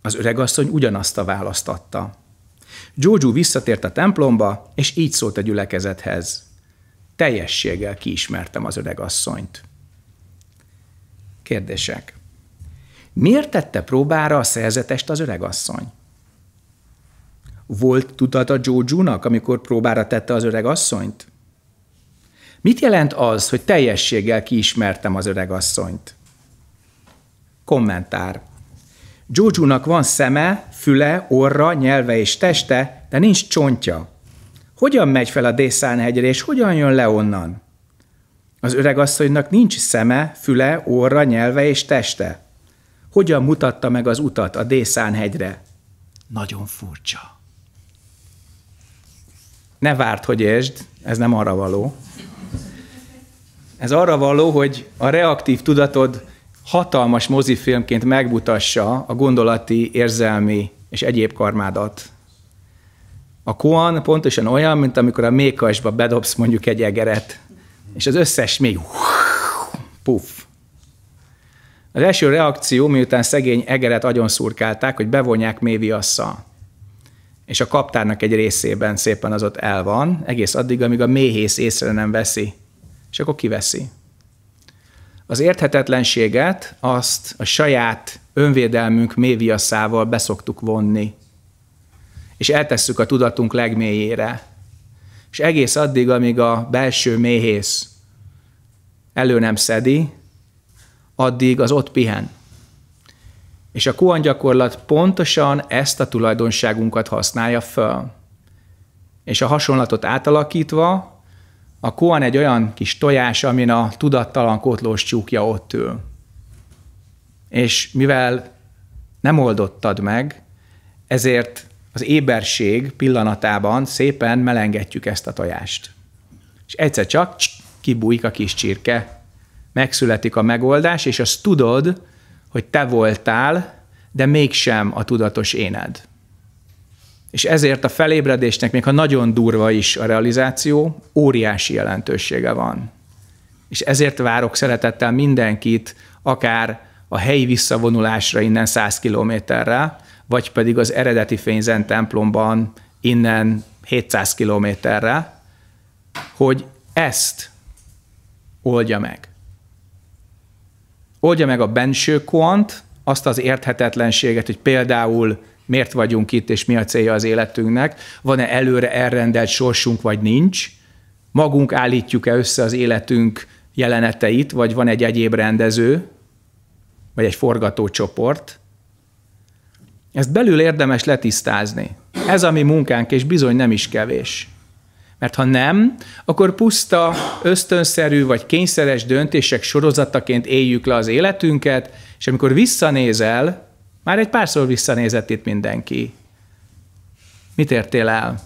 Az öregasszony ugyanazt a választ adta. Giorgio visszatért a templomba, és így szólt a gyülekezethez. Teljességgel kiismertem az öregasszonyt. Kérdések. Miért tette próbára a szerzetest az öregasszony? Volt tudata Jojo-nak, amikor próbára tette az öreg asszonyt? Mit jelent az, hogy teljességgel kiismertem az öreg asszonyt? Kommentár. jojo van szeme, füle, orra, nyelve és teste, de nincs csontja. Hogyan megy fel a Dészán hegyre, és hogyan jön le onnan? Az öregasszonynak nincs szeme, füle, orra, nyelve és teste. Hogyan mutatta meg az utat a Dészán hegyre? Nagyon furcsa ne várt, hogy értsd, ez nem arra való. Ez arra való, hogy a reaktív tudatod hatalmas mozifilmként megmutassa a gondolati, érzelmi és egyéb karmádat. A koan pontosan olyan, mint amikor a mékasba bedobsz mondjuk egy egeret, és az összes még puff. Az első reakció, miután szegény egeret agyon szurkálták, hogy bevonják méviasszal és a kaptárnak egy részében szépen az ott el van, egész addig, amíg a méhész észre nem veszi, és akkor kiveszi. Az érthetetlenséget azt a saját önvédelmünk méviaszával beszoktuk vonni, és eltesszük a tudatunk legmélyére. És egész addig, amíg a belső méhész elő nem szedi, addig az ott pihen. És a Kuan gyakorlat pontosan ezt a tulajdonságunkat használja föl. És a hasonlatot átalakítva, a Kuan egy olyan kis tojás, amin a tudattalan kotlós csúkja ott ül. És mivel nem oldottad meg, ezért az éberség pillanatában szépen melengetjük ezt a tojást. És egyszer csak kibújik a kis csirke, megszületik a megoldás, és azt tudod, hogy te voltál, de mégsem a tudatos éned. És ezért a felébredésnek, még ha nagyon durva is a realizáció, óriási jelentősége van. És ezért várok szeretettel mindenkit, akár a helyi visszavonulásra innen 100 kilométerre, vagy pedig az eredeti fényzen templomban innen 700 kilométerre, hogy ezt oldja meg oldja meg a benső koant, azt az érthetetlenséget, hogy például miért vagyunk itt, és mi a célja az életünknek, van-e előre elrendelt sorsunk, vagy nincs, magunk állítjuk-e össze az életünk jeleneteit, vagy van egy egyéb rendező, vagy egy forgatócsoport. Ezt belül érdemes letisztázni. Ez a mi munkánk, és bizony nem is kevés. Mert ha nem, akkor puszta, ösztönszerű vagy kényszeres döntések sorozataként éljük le az életünket, és amikor visszanézel, már egy párszor visszanézett itt mindenki. Mit értél el?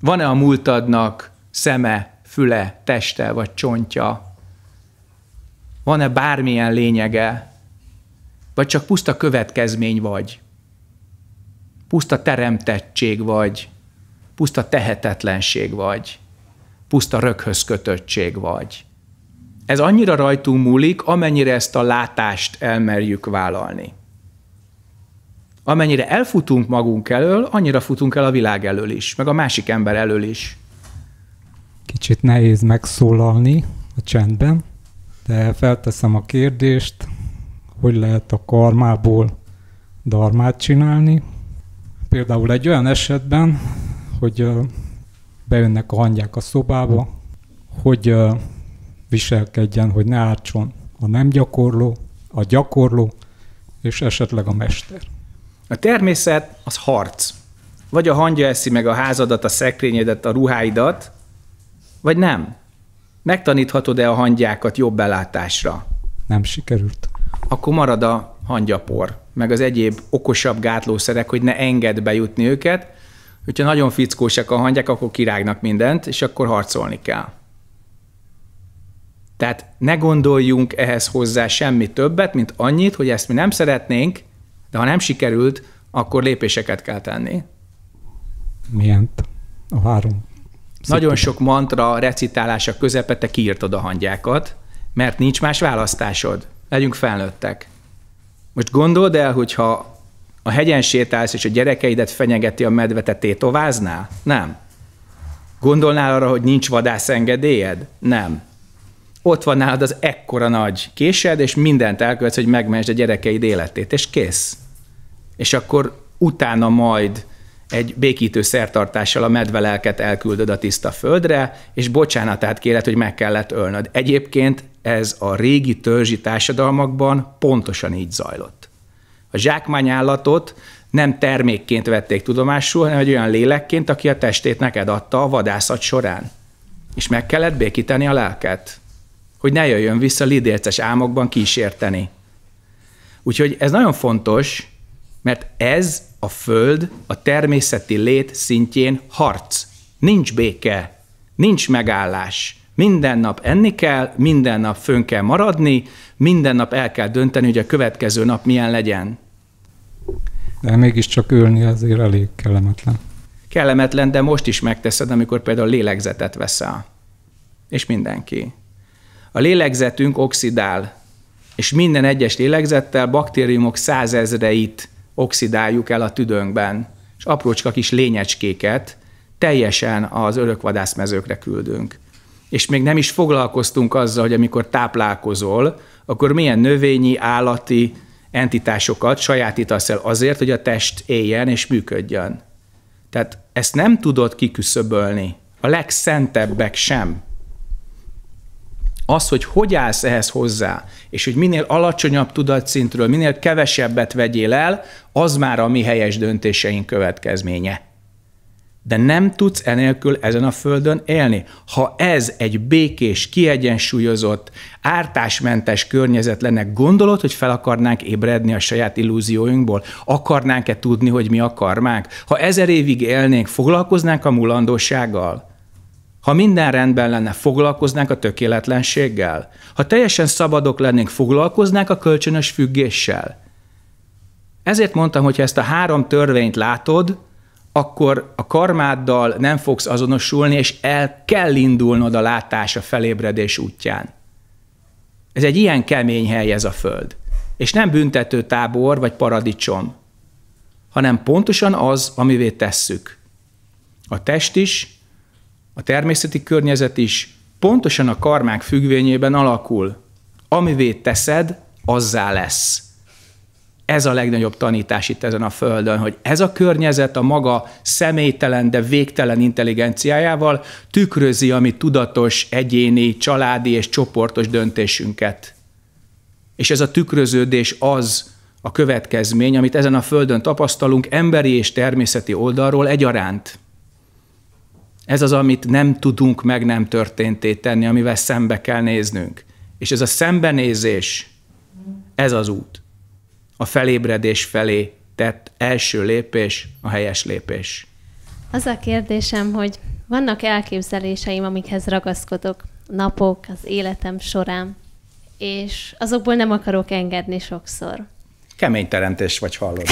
Van-e a múltadnak szeme, füle, teste vagy csontja? Van-e bármilyen lényege? Vagy csak puszta következmény vagy? puszta teremtettség vagy, puszta tehetetlenség vagy, puszta röghöz kötöttség vagy. Ez annyira rajtunk múlik, amennyire ezt a látást elmerjük vállalni. Amennyire elfutunk magunk elől, annyira futunk el a világ elől is, meg a másik ember elől is. Kicsit nehéz megszólalni a csendben, de felteszem a kérdést, hogy lehet a karmából darmát csinálni, Például egy olyan esetben, hogy bejönnek a hangyák a szobába, hogy viselkedjen, hogy ne ártson a nem gyakorló, a gyakorló, és esetleg a mester. A természet az harc. Vagy a hangya eszi meg a házadat, a szekrényedet, a ruháidat, vagy nem. Megtaníthatod-e a hangyákat jobb belátásra? Nem sikerült. Akkor marad a hangyapor meg az egyéb okosabb gátlószerek, hogy ne enged bejutni őket. Hogyha nagyon fickósak a hangyák, akkor kirágnak mindent, és akkor harcolni kell. Tehát ne gondoljunk ehhez hozzá semmi többet, mint annyit, hogy ezt mi nem szeretnénk, de ha nem sikerült, akkor lépéseket kell tenni. Milyen? A három. Szépen. Nagyon sok mantra recitálása közepette kiírtod a hangyákat, mert nincs más választásod. Legyünk felnőttek. Most gondold el, hogyha a hegyen sétálsz, és a gyerekeidet fenyegeti a medve, tétováznál? Nem. Gondolnál arra, hogy nincs vadászengedélyed? Nem. Ott van nálad az ekkora nagy késed, és mindent elkövetsz, hogy megmentsd a gyerekeid életét, és kész. És akkor utána majd egy békítő szertartással a medvelelket elküldöd a tiszta földre, és bocsánatát kéred, hogy meg kellett ölnöd. Egyébként ez a régi törzsi társadalmakban pontosan így zajlott. A zsákmányállatot nem termékként vették tudomásul, hanem egy olyan lélekként, aki a testét neked adta a vadászat során. És meg kellett békíteni a lelket, hogy ne jöjjön vissza lidérces álmokban kísérteni. Úgyhogy ez nagyon fontos, mert ez a föld a természeti lét szintjén harc. Nincs béke, nincs megállás. Minden nap enni kell, minden nap fönn kell maradni, minden nap el kell dönteni, hogy a következő nap milyen legyen. De mégiscsak ülni azért elég kellemetlen. Kellemetlen, de most is megteszed, amikor például lélegzetet veszel. És mindenki. A lélegzetünk oxidál, és minden egyes lélegzettel baktériumok százezreit oxidáljuk el a tüdőnkben, és aprócska kis lényecskéket teljesen az örökvadászmezőkre küldünk és még nem is foglalkoztunk azzal, hogy amikor táplálkozol, akkor milyen növényi, állati entitásokat sajátítasz el azért, hogy a test éljen és működjön. Tehát ezt nem tudod kiküszöbölni. A legszentebbek sem. Az, hogy hogy állsz ehhez hozzá, és hogy minél alacsonyabb tudatszintről, minél kevesebbet vegyél el, az már a mi helyes döntéseink következménye de nem tudsz enélkül ezen a földön élni. Ha ez egy békés, kiegyensúlyozott, ártásmentes környezet lenne, gondolod, hogy fel akarnánk ébredni a saját illúzióinkból? Akarnánk-e tudni, hogy mi akarmánk? Ha ezer évig élnénk, foglalkoznánk a mulandósággal? Ha minden rendben lenne, foglalkoznánk a tökéletlenséggel? Ha teljesen szabadok lennénk, foglalkoznánk a kölcsönös függéssel? Ezért mondtam, hogy ha ezt a három törvényt látod, akkor a karmáddal nem fogsz azonosulni, és el kell indulnod a látás a felébredés útján. Ez egy ilyen kemény hely ez a föld. És nem büntető tábor vagy paradicsom, hanem pontosan az, amivé tesszük. A test is, a természeti környezet is pontosan a karmák függvényében alakul. Amivé teszed, azzá lesz ez a legnagyobb tanítás itt ezen a földön, hogy ez a környezet a maga személytelen, de végtelen intelligenciájával tükrözi a mi tudatos, egyéni, családi és csoportos döntésünket. És ez a tükröződés az a következmény, amit ezen a földön tapasztalunk emberi és természeti oldalról egyaránt. Ez az, amit nem tudunk meg nem történté tenni, amivel szembe kell néznünk. És ez a szembenézés, ez az út a felébredés felé tett első lépés a helyes lépés. Az a kérdésem, hogy vannak elképzeléseim, amikhez ragaszkodok napok, az életem során, és azokból nem akarok engedni sokszor. Kemény teremtés vagy hallod.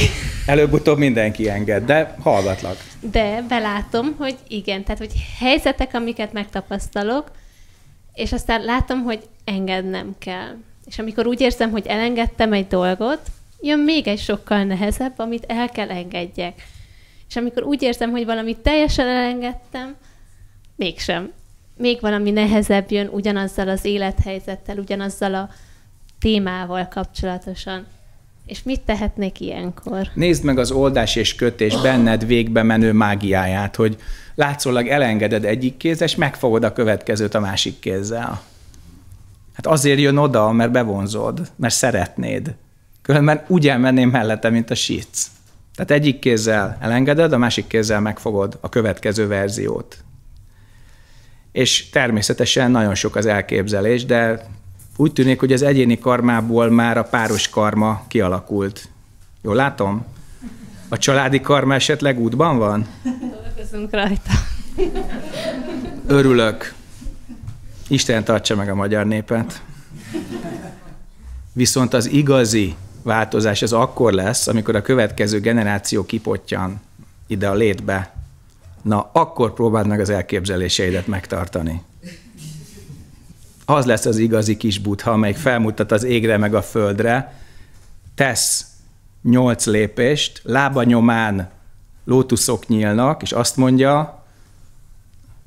Előbb-utóbb mindenki enged, de hallgatlak. De belátom, hogy igen, tehát hogy helyzetek, amiket megtapasztalok, és aztán látom, hogy engednem kell. És amikor úgy érzem, hogy elengedtem egy dolgot, jön még egy sokkal nehezebb, amit el kell engedjek. És amikor úgy érzem, hogy valamit teljesen elengedtem, mégsem. Még valami nehezebb jön ugyanazzal az élethelyzettel, ugyanazzal a témával kapcsolatosan. És mit tehetnék ilyenkor? Nézd meg az oldás és kötés benned végbe menő mágiáját, hogy látszólag elengeded egyik kézzel, és megfogod a következőt a másik kézzel. Hát azért jön oda, mert bevonzod, mert szeretnéd. Különben úgy elmenném mellette, mint a sítsz. Tehát egyik kézzel elengeded, a másik kézzel megfogod a következő verziót. És természetesen nagyon sok az elképzelés, de úgy tűnik, hogy az egyéni karmából már a páros karma kialakult. Jól látom? A családi karma esetleg útban van? Dolgozunk rajta. Örülök. Isten tartsa meg a magyar népet. Viszont az igazi változás az akkor lesz, amikor a következő generáció kipottyan ide a létbe. Na, akkor próbáld meg az elképzeléseidet megtartani. Az lesz az igazi kis butha, amelyik felmutat az égre meg a földre, tesz nyolc lépést, nyomán lótuszok nyílnak, és azt mondja,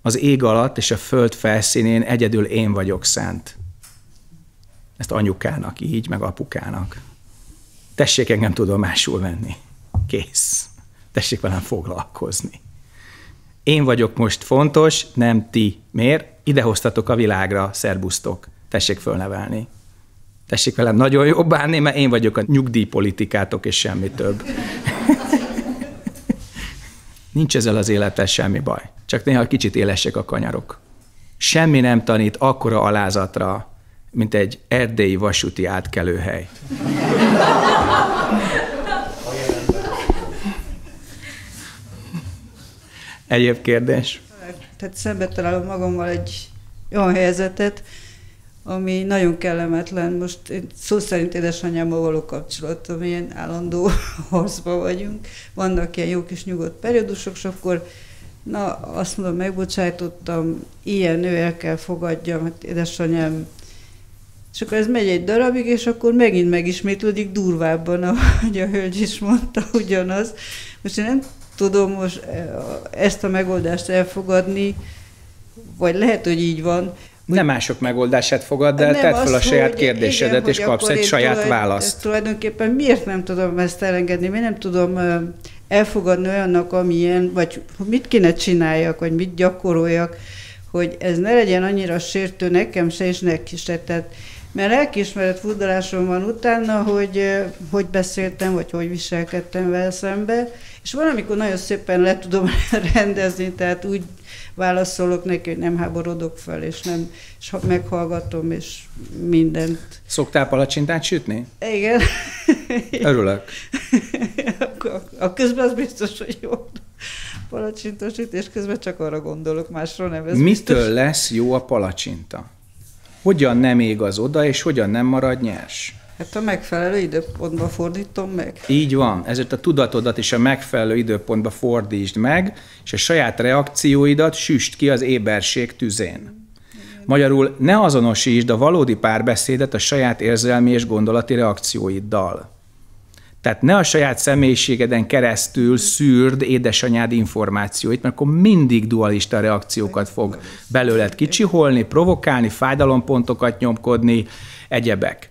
az ég alatt és a föld felszínén egyedül én vagyok szent. Ezt anyukának így, meg apukának tessék engem tudomásul venni. Kész. Tessék velem foglalkozni. Én vagyok most fontos, nem ti. Miért? Idehoztatok a világra, szerbusztok. Tessék fölnevelni. Tessék velem nagyon jobb bánni, mert én vagyok a nyugdíjpolitikátok, és semmi több. [LAUGHS] Nincs ezzel az élettel semmi baj. Csak néha kicsit élesek a kanyarok. Semmi nem tanít akkora alázatra, mint egy erdélyi vasúti átkelőhely. Egyéb kérdés? Tehát szembe találom magammal egy olyan helyzetet, ami nagyon kellemetlen. Most én szó szerint édesanyámmal való kapcsolat, amilyen állandó [LAUGHS] harcban vagyunk. Vannak ilyen jó kis nyugodt periódusok, és akkor na, azt mondom, megbocsájtottam, ilyen nő el kell fogadjam, hát édesanyám és akkor ez megy egy darabig, és akkor megint megismétlődik durvábban, ahogy a hölgy is mondta, ugyanaz. Most én nem tudom most e, ezt a megoldást elfogadni, vagy lehet, hogy így van, nem mások megoldását fogad, de tedd fel a saját kérdésedet, igen, és kapsz egy saját tulaj, választ. Tulajdonképpen miért nem tudom ezt elengedni, miért nem tudom elfogadni olyannak, amilyen, vagy mit kéne csináljak, vagy mit gyakoroljak, hogy ez ne legyen annyira sértő nekem se, és neki se. Tehát mert elkismerett furdalásom van utána, hogy hogy beszéltem, vagy hogy viselkedtem vele szembe, és valamikor nagyon szépen le tudom [LAUGHS] rendezni, tehát úgy válaszolok neki, hogy nem háborodok fel, és nem, és meghallgatom, és mindent. Szoktál palacsintát sütni? Igen. [LAUGHS] Örülök. [LAUGHS] A közben az biztos, hogy jó palacsintasütés közben csak arra gondolok, másról nem. Ez Mitől biztos. lesz jó a palacsinta? hogyan nem ég az oda, és hogyan nem marad nyers. Hát a megfelelő időpontba fordítom meg. Így van, ezért a tudatodat is a megfelelő időpontba fordítsd meg, és a saját reakcióidat süst ki az éberség tüzén. Magyarul ne azonosítsd a valódi párbeszédet a saját érzelmi és gondolati reakcióiddal. Tehát ne a saját személyiségeden keresztül szűrd édesanyád információit, mert akkor mindig dualista reakciókat fog belőled kicsiholni, provokálni, fájdalompontokat nyomkodni, egyebek.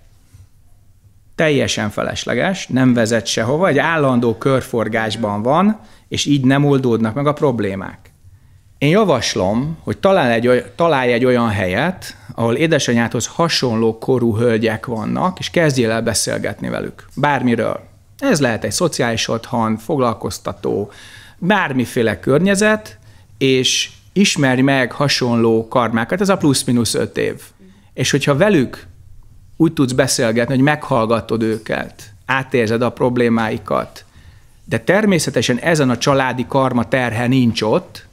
Teljesen felesleges, nem vezet sehova, egy állandó körforgásban van, és így nem oldódnak meg a problémák. Én javaslom, hogy talál egy, találj egy olyan helyet, ahol édesanyádhoz hasonló korú hölgyek vannak, és kezdjél el beszélgetni velük. Bármiről. Ez lehet egy szociális otthon, foglalkoztató, bármiféle környezet, és ismerj meg hasonló karmákat, ez a plusz-minusz öt év. És hogyha velük úgy tudsz beszélgetni, hogy meghallgatod őket, átérzed a problémáikat, de természetesen ezen a családi karma terhe nincs ott,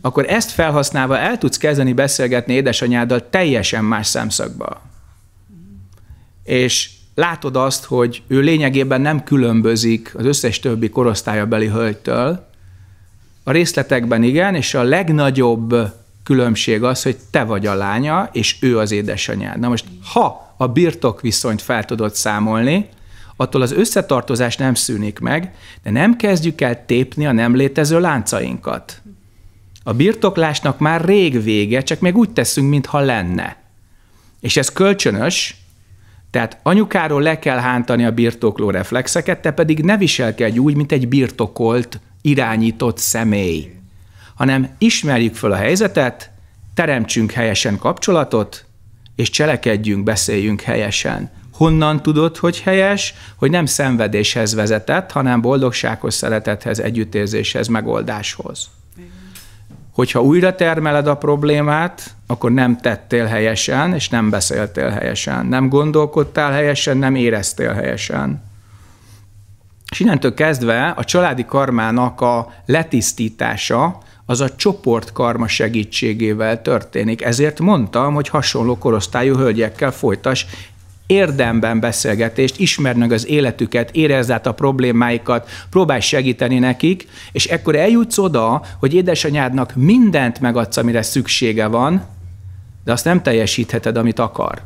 akkor ezt felhasználva el tudsz kezdeni beszélgetni édesanyáddal teljesen más szemszögba. És látod azt, hogy ő lényegében nem különbözik az összes többi korosztályabeli hölgytől. A részletekben igen, és a legnagyobb különbség az, hogy te vagy a lánya, és ő az édesanyád. Na most, ha a viszonyt fel tudod számolni, attól az összetartozás nem szűnik meg, de nem kezdjük el tépni a nem létező láncainkat. A birtoklásnak már rég vége, csak még úgy teszünk, mintha lenne. És ez kölcsönös, tehát anyukáról le kell hántani a birtokló reflexeket, te pedig ne viselkedj úgy, mint egy birtokolt, irányított személy, hanem ismerjük fel a helyzetet, teremtsünk helyesen kapcsolatot, és cselekedjünk, beszéljünk helyesen. Honnan tudod, hogy helyes, hogy nem szenvedéshez vezetett, hanem boldogsághoz, szeretethez, együttérzéshez, megoldáshoz? hogyha újra termeled a problémát, akkor nem tettél helyesen, és nem beszéltél helyesen, nem gondolkodtál helyesen, nem éreztél helyesen. És innentől kezdve a családi karmának a letisztítása az a csoportkarma segítségével történik. Ezért mondtam, hogy hasonló korosztályú hölgyekkel folytas érdemben beszélgetést, ismerd meg az életüket, érezd át a problémáikat, próbálj segíteni nekik, és ekkor eljutsz oda, hogy édesanyádnak mindent megadsz, amire szüksége van, de azt nem teljesítheted, amit akar.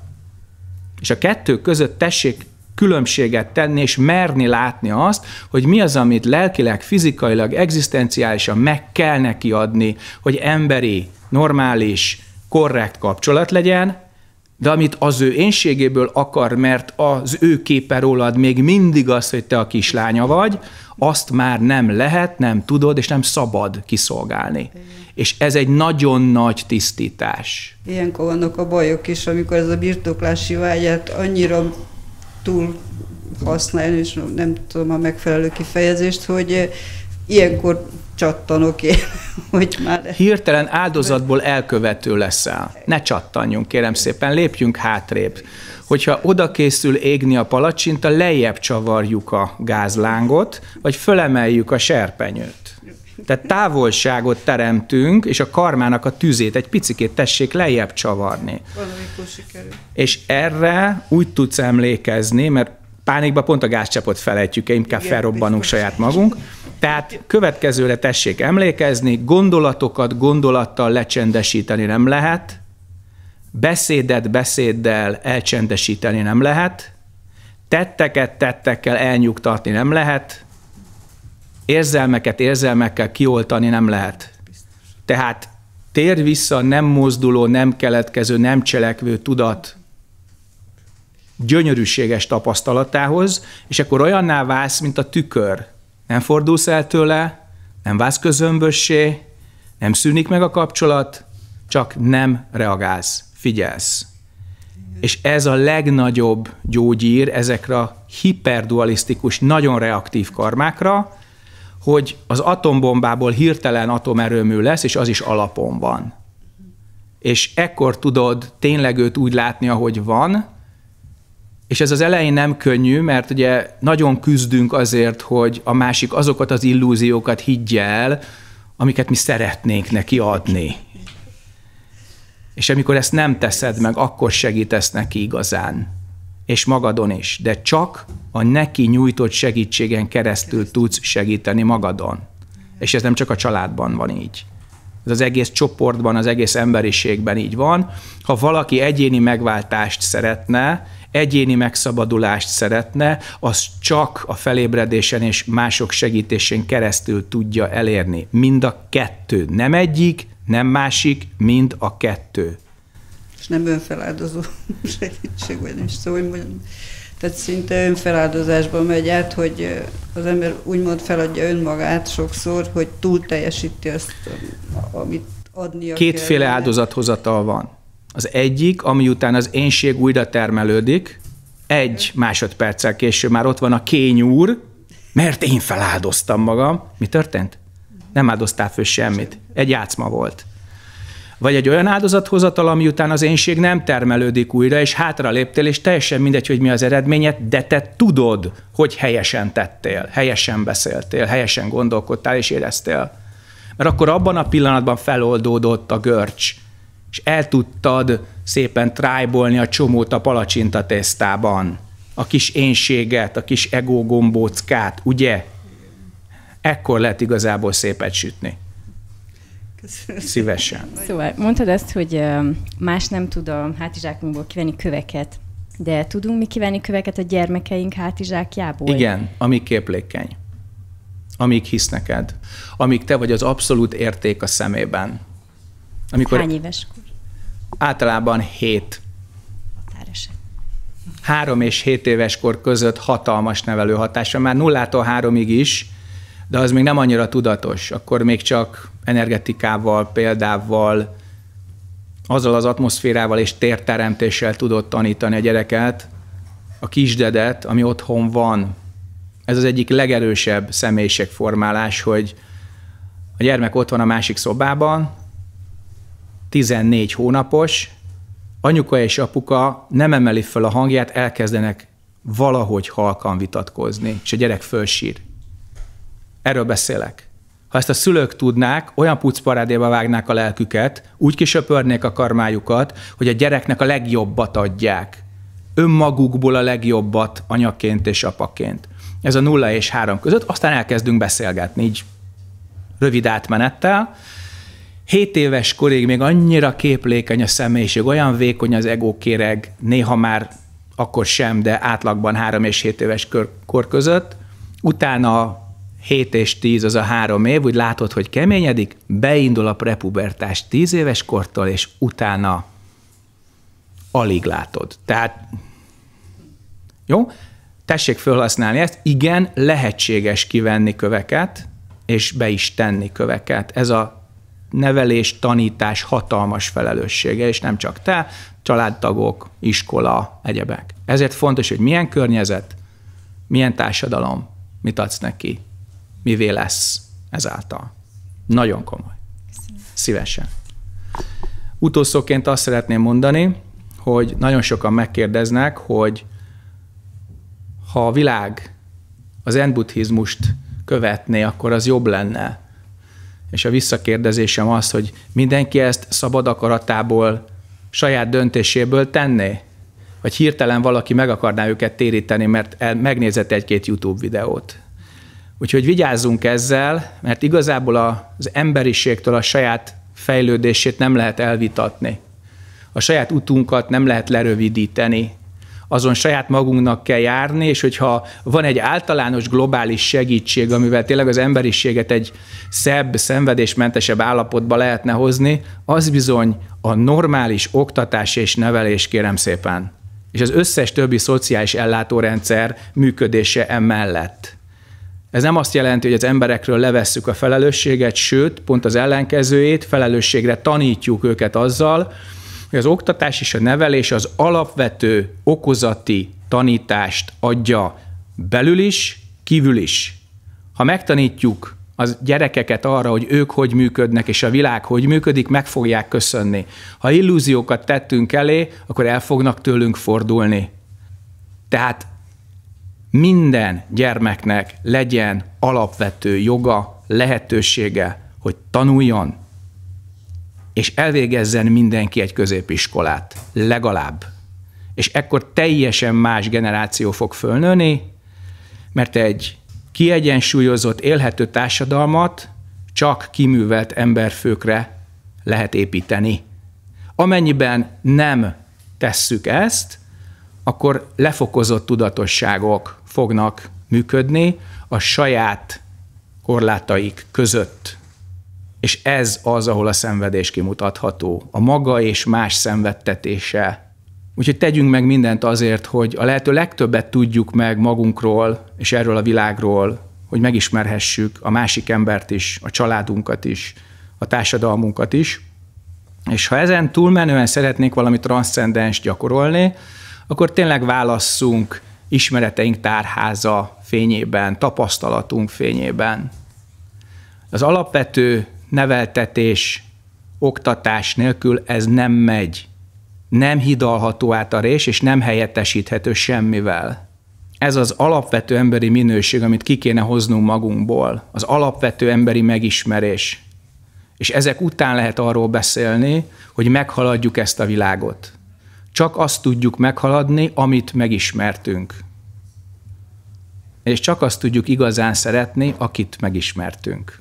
És a kettő között tessék különbséget tenni, és merni látni azt, hogy mi az, amit lelkileg, fizikailag, egzisztenciálisan meg kell neki adni, hogy emberi, normális, korrekt kapcsolat legyen, de amit az ő énségéből akar, mert az ő képe rólad még mindig az, hogy te a kislánya vagy, azt már nem lehet, nem tudod, és nem szabad kiszolgálni. Igen. És ez egy nagyon nagy tisztítás. Ilyenkor vannak a bajok is, amikor ez a birtoklási vágyát annyira túl használni, és nem tudom a megfelelő kifejezést, hogy eh, ilyenkor csattanok én, [LAUGHS] hogy már... Hirtelen áldozatból elkövető leszel. Ne csattanjunk, kérem szépen, lépjünk hátrébb. Hogyha oda készül égni a palacsinta, lejjebb csavarjuk a gázlángot, vagy fölemeljük a serpenyőt. Tehát távolságot teremtünk, és a karmának a tüzét egy picikét tessék lejjebb csavarni. Valamikor sikerül. És erre úgy tudsz emlékezni, mert pánikba pont a gázcsapot felejtjük, inkább Igen, felrobbanunk biztos. saját magunk. Tehát következőre tessék emlékezni, gondolatokat gondolattal lecsendesíteni nem lehet, beszédet beszéddel elcsendesíteni nem lehet, tetteket tettekkel elnyugtatni nem lehet, érzelmeket érzelmekkel kioltani nem lehet. Tehát tér vissza nem mozduló, nem keletkező, nem cselekvő tudat gyönyörűséges tapasztalatához, és akkor olyanná válsz, mint a tükör. Nem fordulsz el tőle, nem válsz közömbössé, nem szűnik meg a kapcsolat, csak nem reagálsz, figyelsz. És ez a legnagyobb gyógyír ezekre a hiperdualisztikus, nagyon reaktív karmákra, hogy az atombombából hirtelen atomerőmű lesz, és az is alapon van. És ekkor tudod tényleg őt úgy látni, ahogy van, és ez az elején nem könnyű, mert ugye nagyon küzdünk azért, hogy a másik azokat az illúziókat higgye el, amiket mi szeretnénk neki adni. És amikor ezt nem teszed meg, akkor segítesz neki igazán. És magadon is. De csak a neki nyújtott segítségen keresztül tudsz segíteni magadon. És ez nem csak a családban van így. Ez az egész csoportban, az egész emberiségben így van. Ha valaki egyéni megváltást szeretne, egyéni megszabadulást szeretne, az csak a felébredésen és mások segítésén keresztül tudja elérni. Mind a kettő. Nem egyik, nem másik, mind a kettő. És nem önfeláldozó [LAUGHS] segítség, vagy nem is szóval, hogy mondjam. Tehát szinte önfeláldozásban megy át, hogy az ember úgymond feladja önmagát sokszor, hogy túl teljesíti azt, amit adnia Kétféle kell. áldozathozatal van. Az egyik, ami után az énség újra termelődik, egy másodperccel később már ott van a kényúr, mert én feláldoztam magam. Mi történt? Nem áldoztál föl semmit. Egy játszma volt. Vagy egy olyan áldozathozatal, ami után az énség nem termelődik újra, és hátra léptél, és teljesen mindegy, hogy mi az eredményed, de te tudod, hogy helyesen tettél, helyesen beszéltél, helyesen gondolkodtál és éreztél. Mert akkor abban a pillanatban feloldódott a görcs, és el tudtad szépen trájbolni a csomót a palacsinta tesztában, a kis énséget, a kis ego gombóckát, ugye? Ekkor lehet igazából szépet sütni. Köszönöm. Szívesen. Szóval mondtad azt, hogy más nem tud a hátizsákunkból kivenni köveket, de tudunk mi kivenni köveket a gyermekeink hátizsákjából? Igen, amíg képlékeny, amíg hisz neked, amíg te vagy az abszolút érték a szemében, amikor Hány éves? kor? Általában hét. Három és hét éves kor között hatalmas nevelő hatása, már nullától háromig is, de az még nem annyira tudatos. Akkor még csak energetikával, példával, azzal az atmoszférával és térteremtéssel tudott tanítani a gyereket, a kisdedet, ami otthon van. Ez az egyik legerősebb személyiségformálás, hogy a gyermek ott van a másik szobában, 14 hónapos, anyuka és apuka nem emeli fel a hangját, elkezdenek valahogy halkan vitatkozni, és a gyerek fölsír. Erről beszélek. Ha ezt a szülők tudnák, olyan pucparádéba vágnák a lelküket, úgy kisöpörnék a karmájukat, hogy a gyereknek a legjobbat adják. Önmagukból a legjobbat anyaként és apaként. Ez a nulla és három között, aztán elkezdünk beszélgetni, így rövid átmenettel, Hét éves korig még annyira képlékeny a személyiség, olyan vékony az egókéreg, néha már akkor sem, de átlagban három és hét éves kör, kor között. Utána 7 és 10 az a három év, úgy látod, hogy keményedik, beindul a prepubertás 10 éves kortól, és utána alig látod. Tehát jó? Tessék felhasználni ezt. Igen, lehetséges kivenni köveket, és be is tenni köveket. Ez a nevelés, tanítás hatalmas felelőssége, és nem csak te, családtagok, iskola, egyebek. Ezért fontos, hogy milyen környezet, milyen társadalom, mit adsz neki, mivé lesz ezáltal. Nagyon komoly. Köszönöm. Szívesen. Utolsóként azt szeretném mondani, hogy nagyon sokan megkérdeznek, hogy ha a világ az endbuddhizmust követné, akkor az jobb lenne és a visszakérdezésem az, hogy mindenki ezt szabad akaratából, saját döntéséből tenné? Vagy hirtelen valaki meg akarná őket téríteni, mert megnézett egy-két YouTube videót. Úgyhogy vigyázzunk ezzel, mert igazából az emberiségtől a saját fejlődését nem lehet elvitatni. A saját utunkat nem lehet lerövidíteni azon saját magunknak kell járni, és hogyha van egy általános globális segítség, amivel tényleg az emberiséget egy szebb, szenvedésmentesebb állapotba lehetne hozni, az bizony a normális oktatás és nevelés, kérem szépen. És az összes többi szociális ellátórendszer működése emellett. Ez nem azt jelenti, hogy az emberekről levesszük a felelősséget, sőt, pont az ellenkezőjét, felelősségre tanítjuk őket azzal, hogy az oktatás és a nevelés az alapvető okozati tanítást adja belül is, kívül is. Ha megtanítjuk az gyerekeket arra, hogy ők hogy működnek, és a világ hogy működik, meg fogják köszönni. Ha illúziókat tettünk elé, akkor el fognak tőlünk fordulni. Tehát minden gyermeknek legyen alapvető joga, lehetősége, hogy tanuljon, és elvégezzen mindenki egy középiskolát, legalább. És ekkor teljesen más generáció fog fölnőni, mert egy kiegyensúlyozott, élhető társadalmat csak kiművelt emberfőkre lehet építeni. Amennyiben nem tesszük ezt, akkor lefokozott tudatosságok fognak működni a saját korlátaik között. És ez az, ahol a szenvedés kimutatható. A maga és más szenvedtetése Úgyhogy tegyünk meg mindent azért, hogy a lehető legtöbbet tudjuk meg magunkról és erről a világról, hogy megismerhessük a másik embert is, a családunkat is, a társadalmunkat is. És ha ezen túlmenően szeretnénk valami transzcendens gyakorolni, akkor tényleg válasszunk ismereteink tárháza fényében, tapasztalatunk fényében. Az alapvető neveltetés, oktatás nélkül ez nem megy. Nem hidalható át a rés, és nem helyettesíthető semmivel. Ez az alapvető emberi minőség, amit ki kéne hoznunk magunkból, az alapvető emberi megismerés. És ezek után lehet arról beszélni, hogy meghaladjuk ezt a világot. Csak azt tudjuk meghaladni, amit megismertünk. És csak azt tudjuk igazán szeretni, akit megismertünk.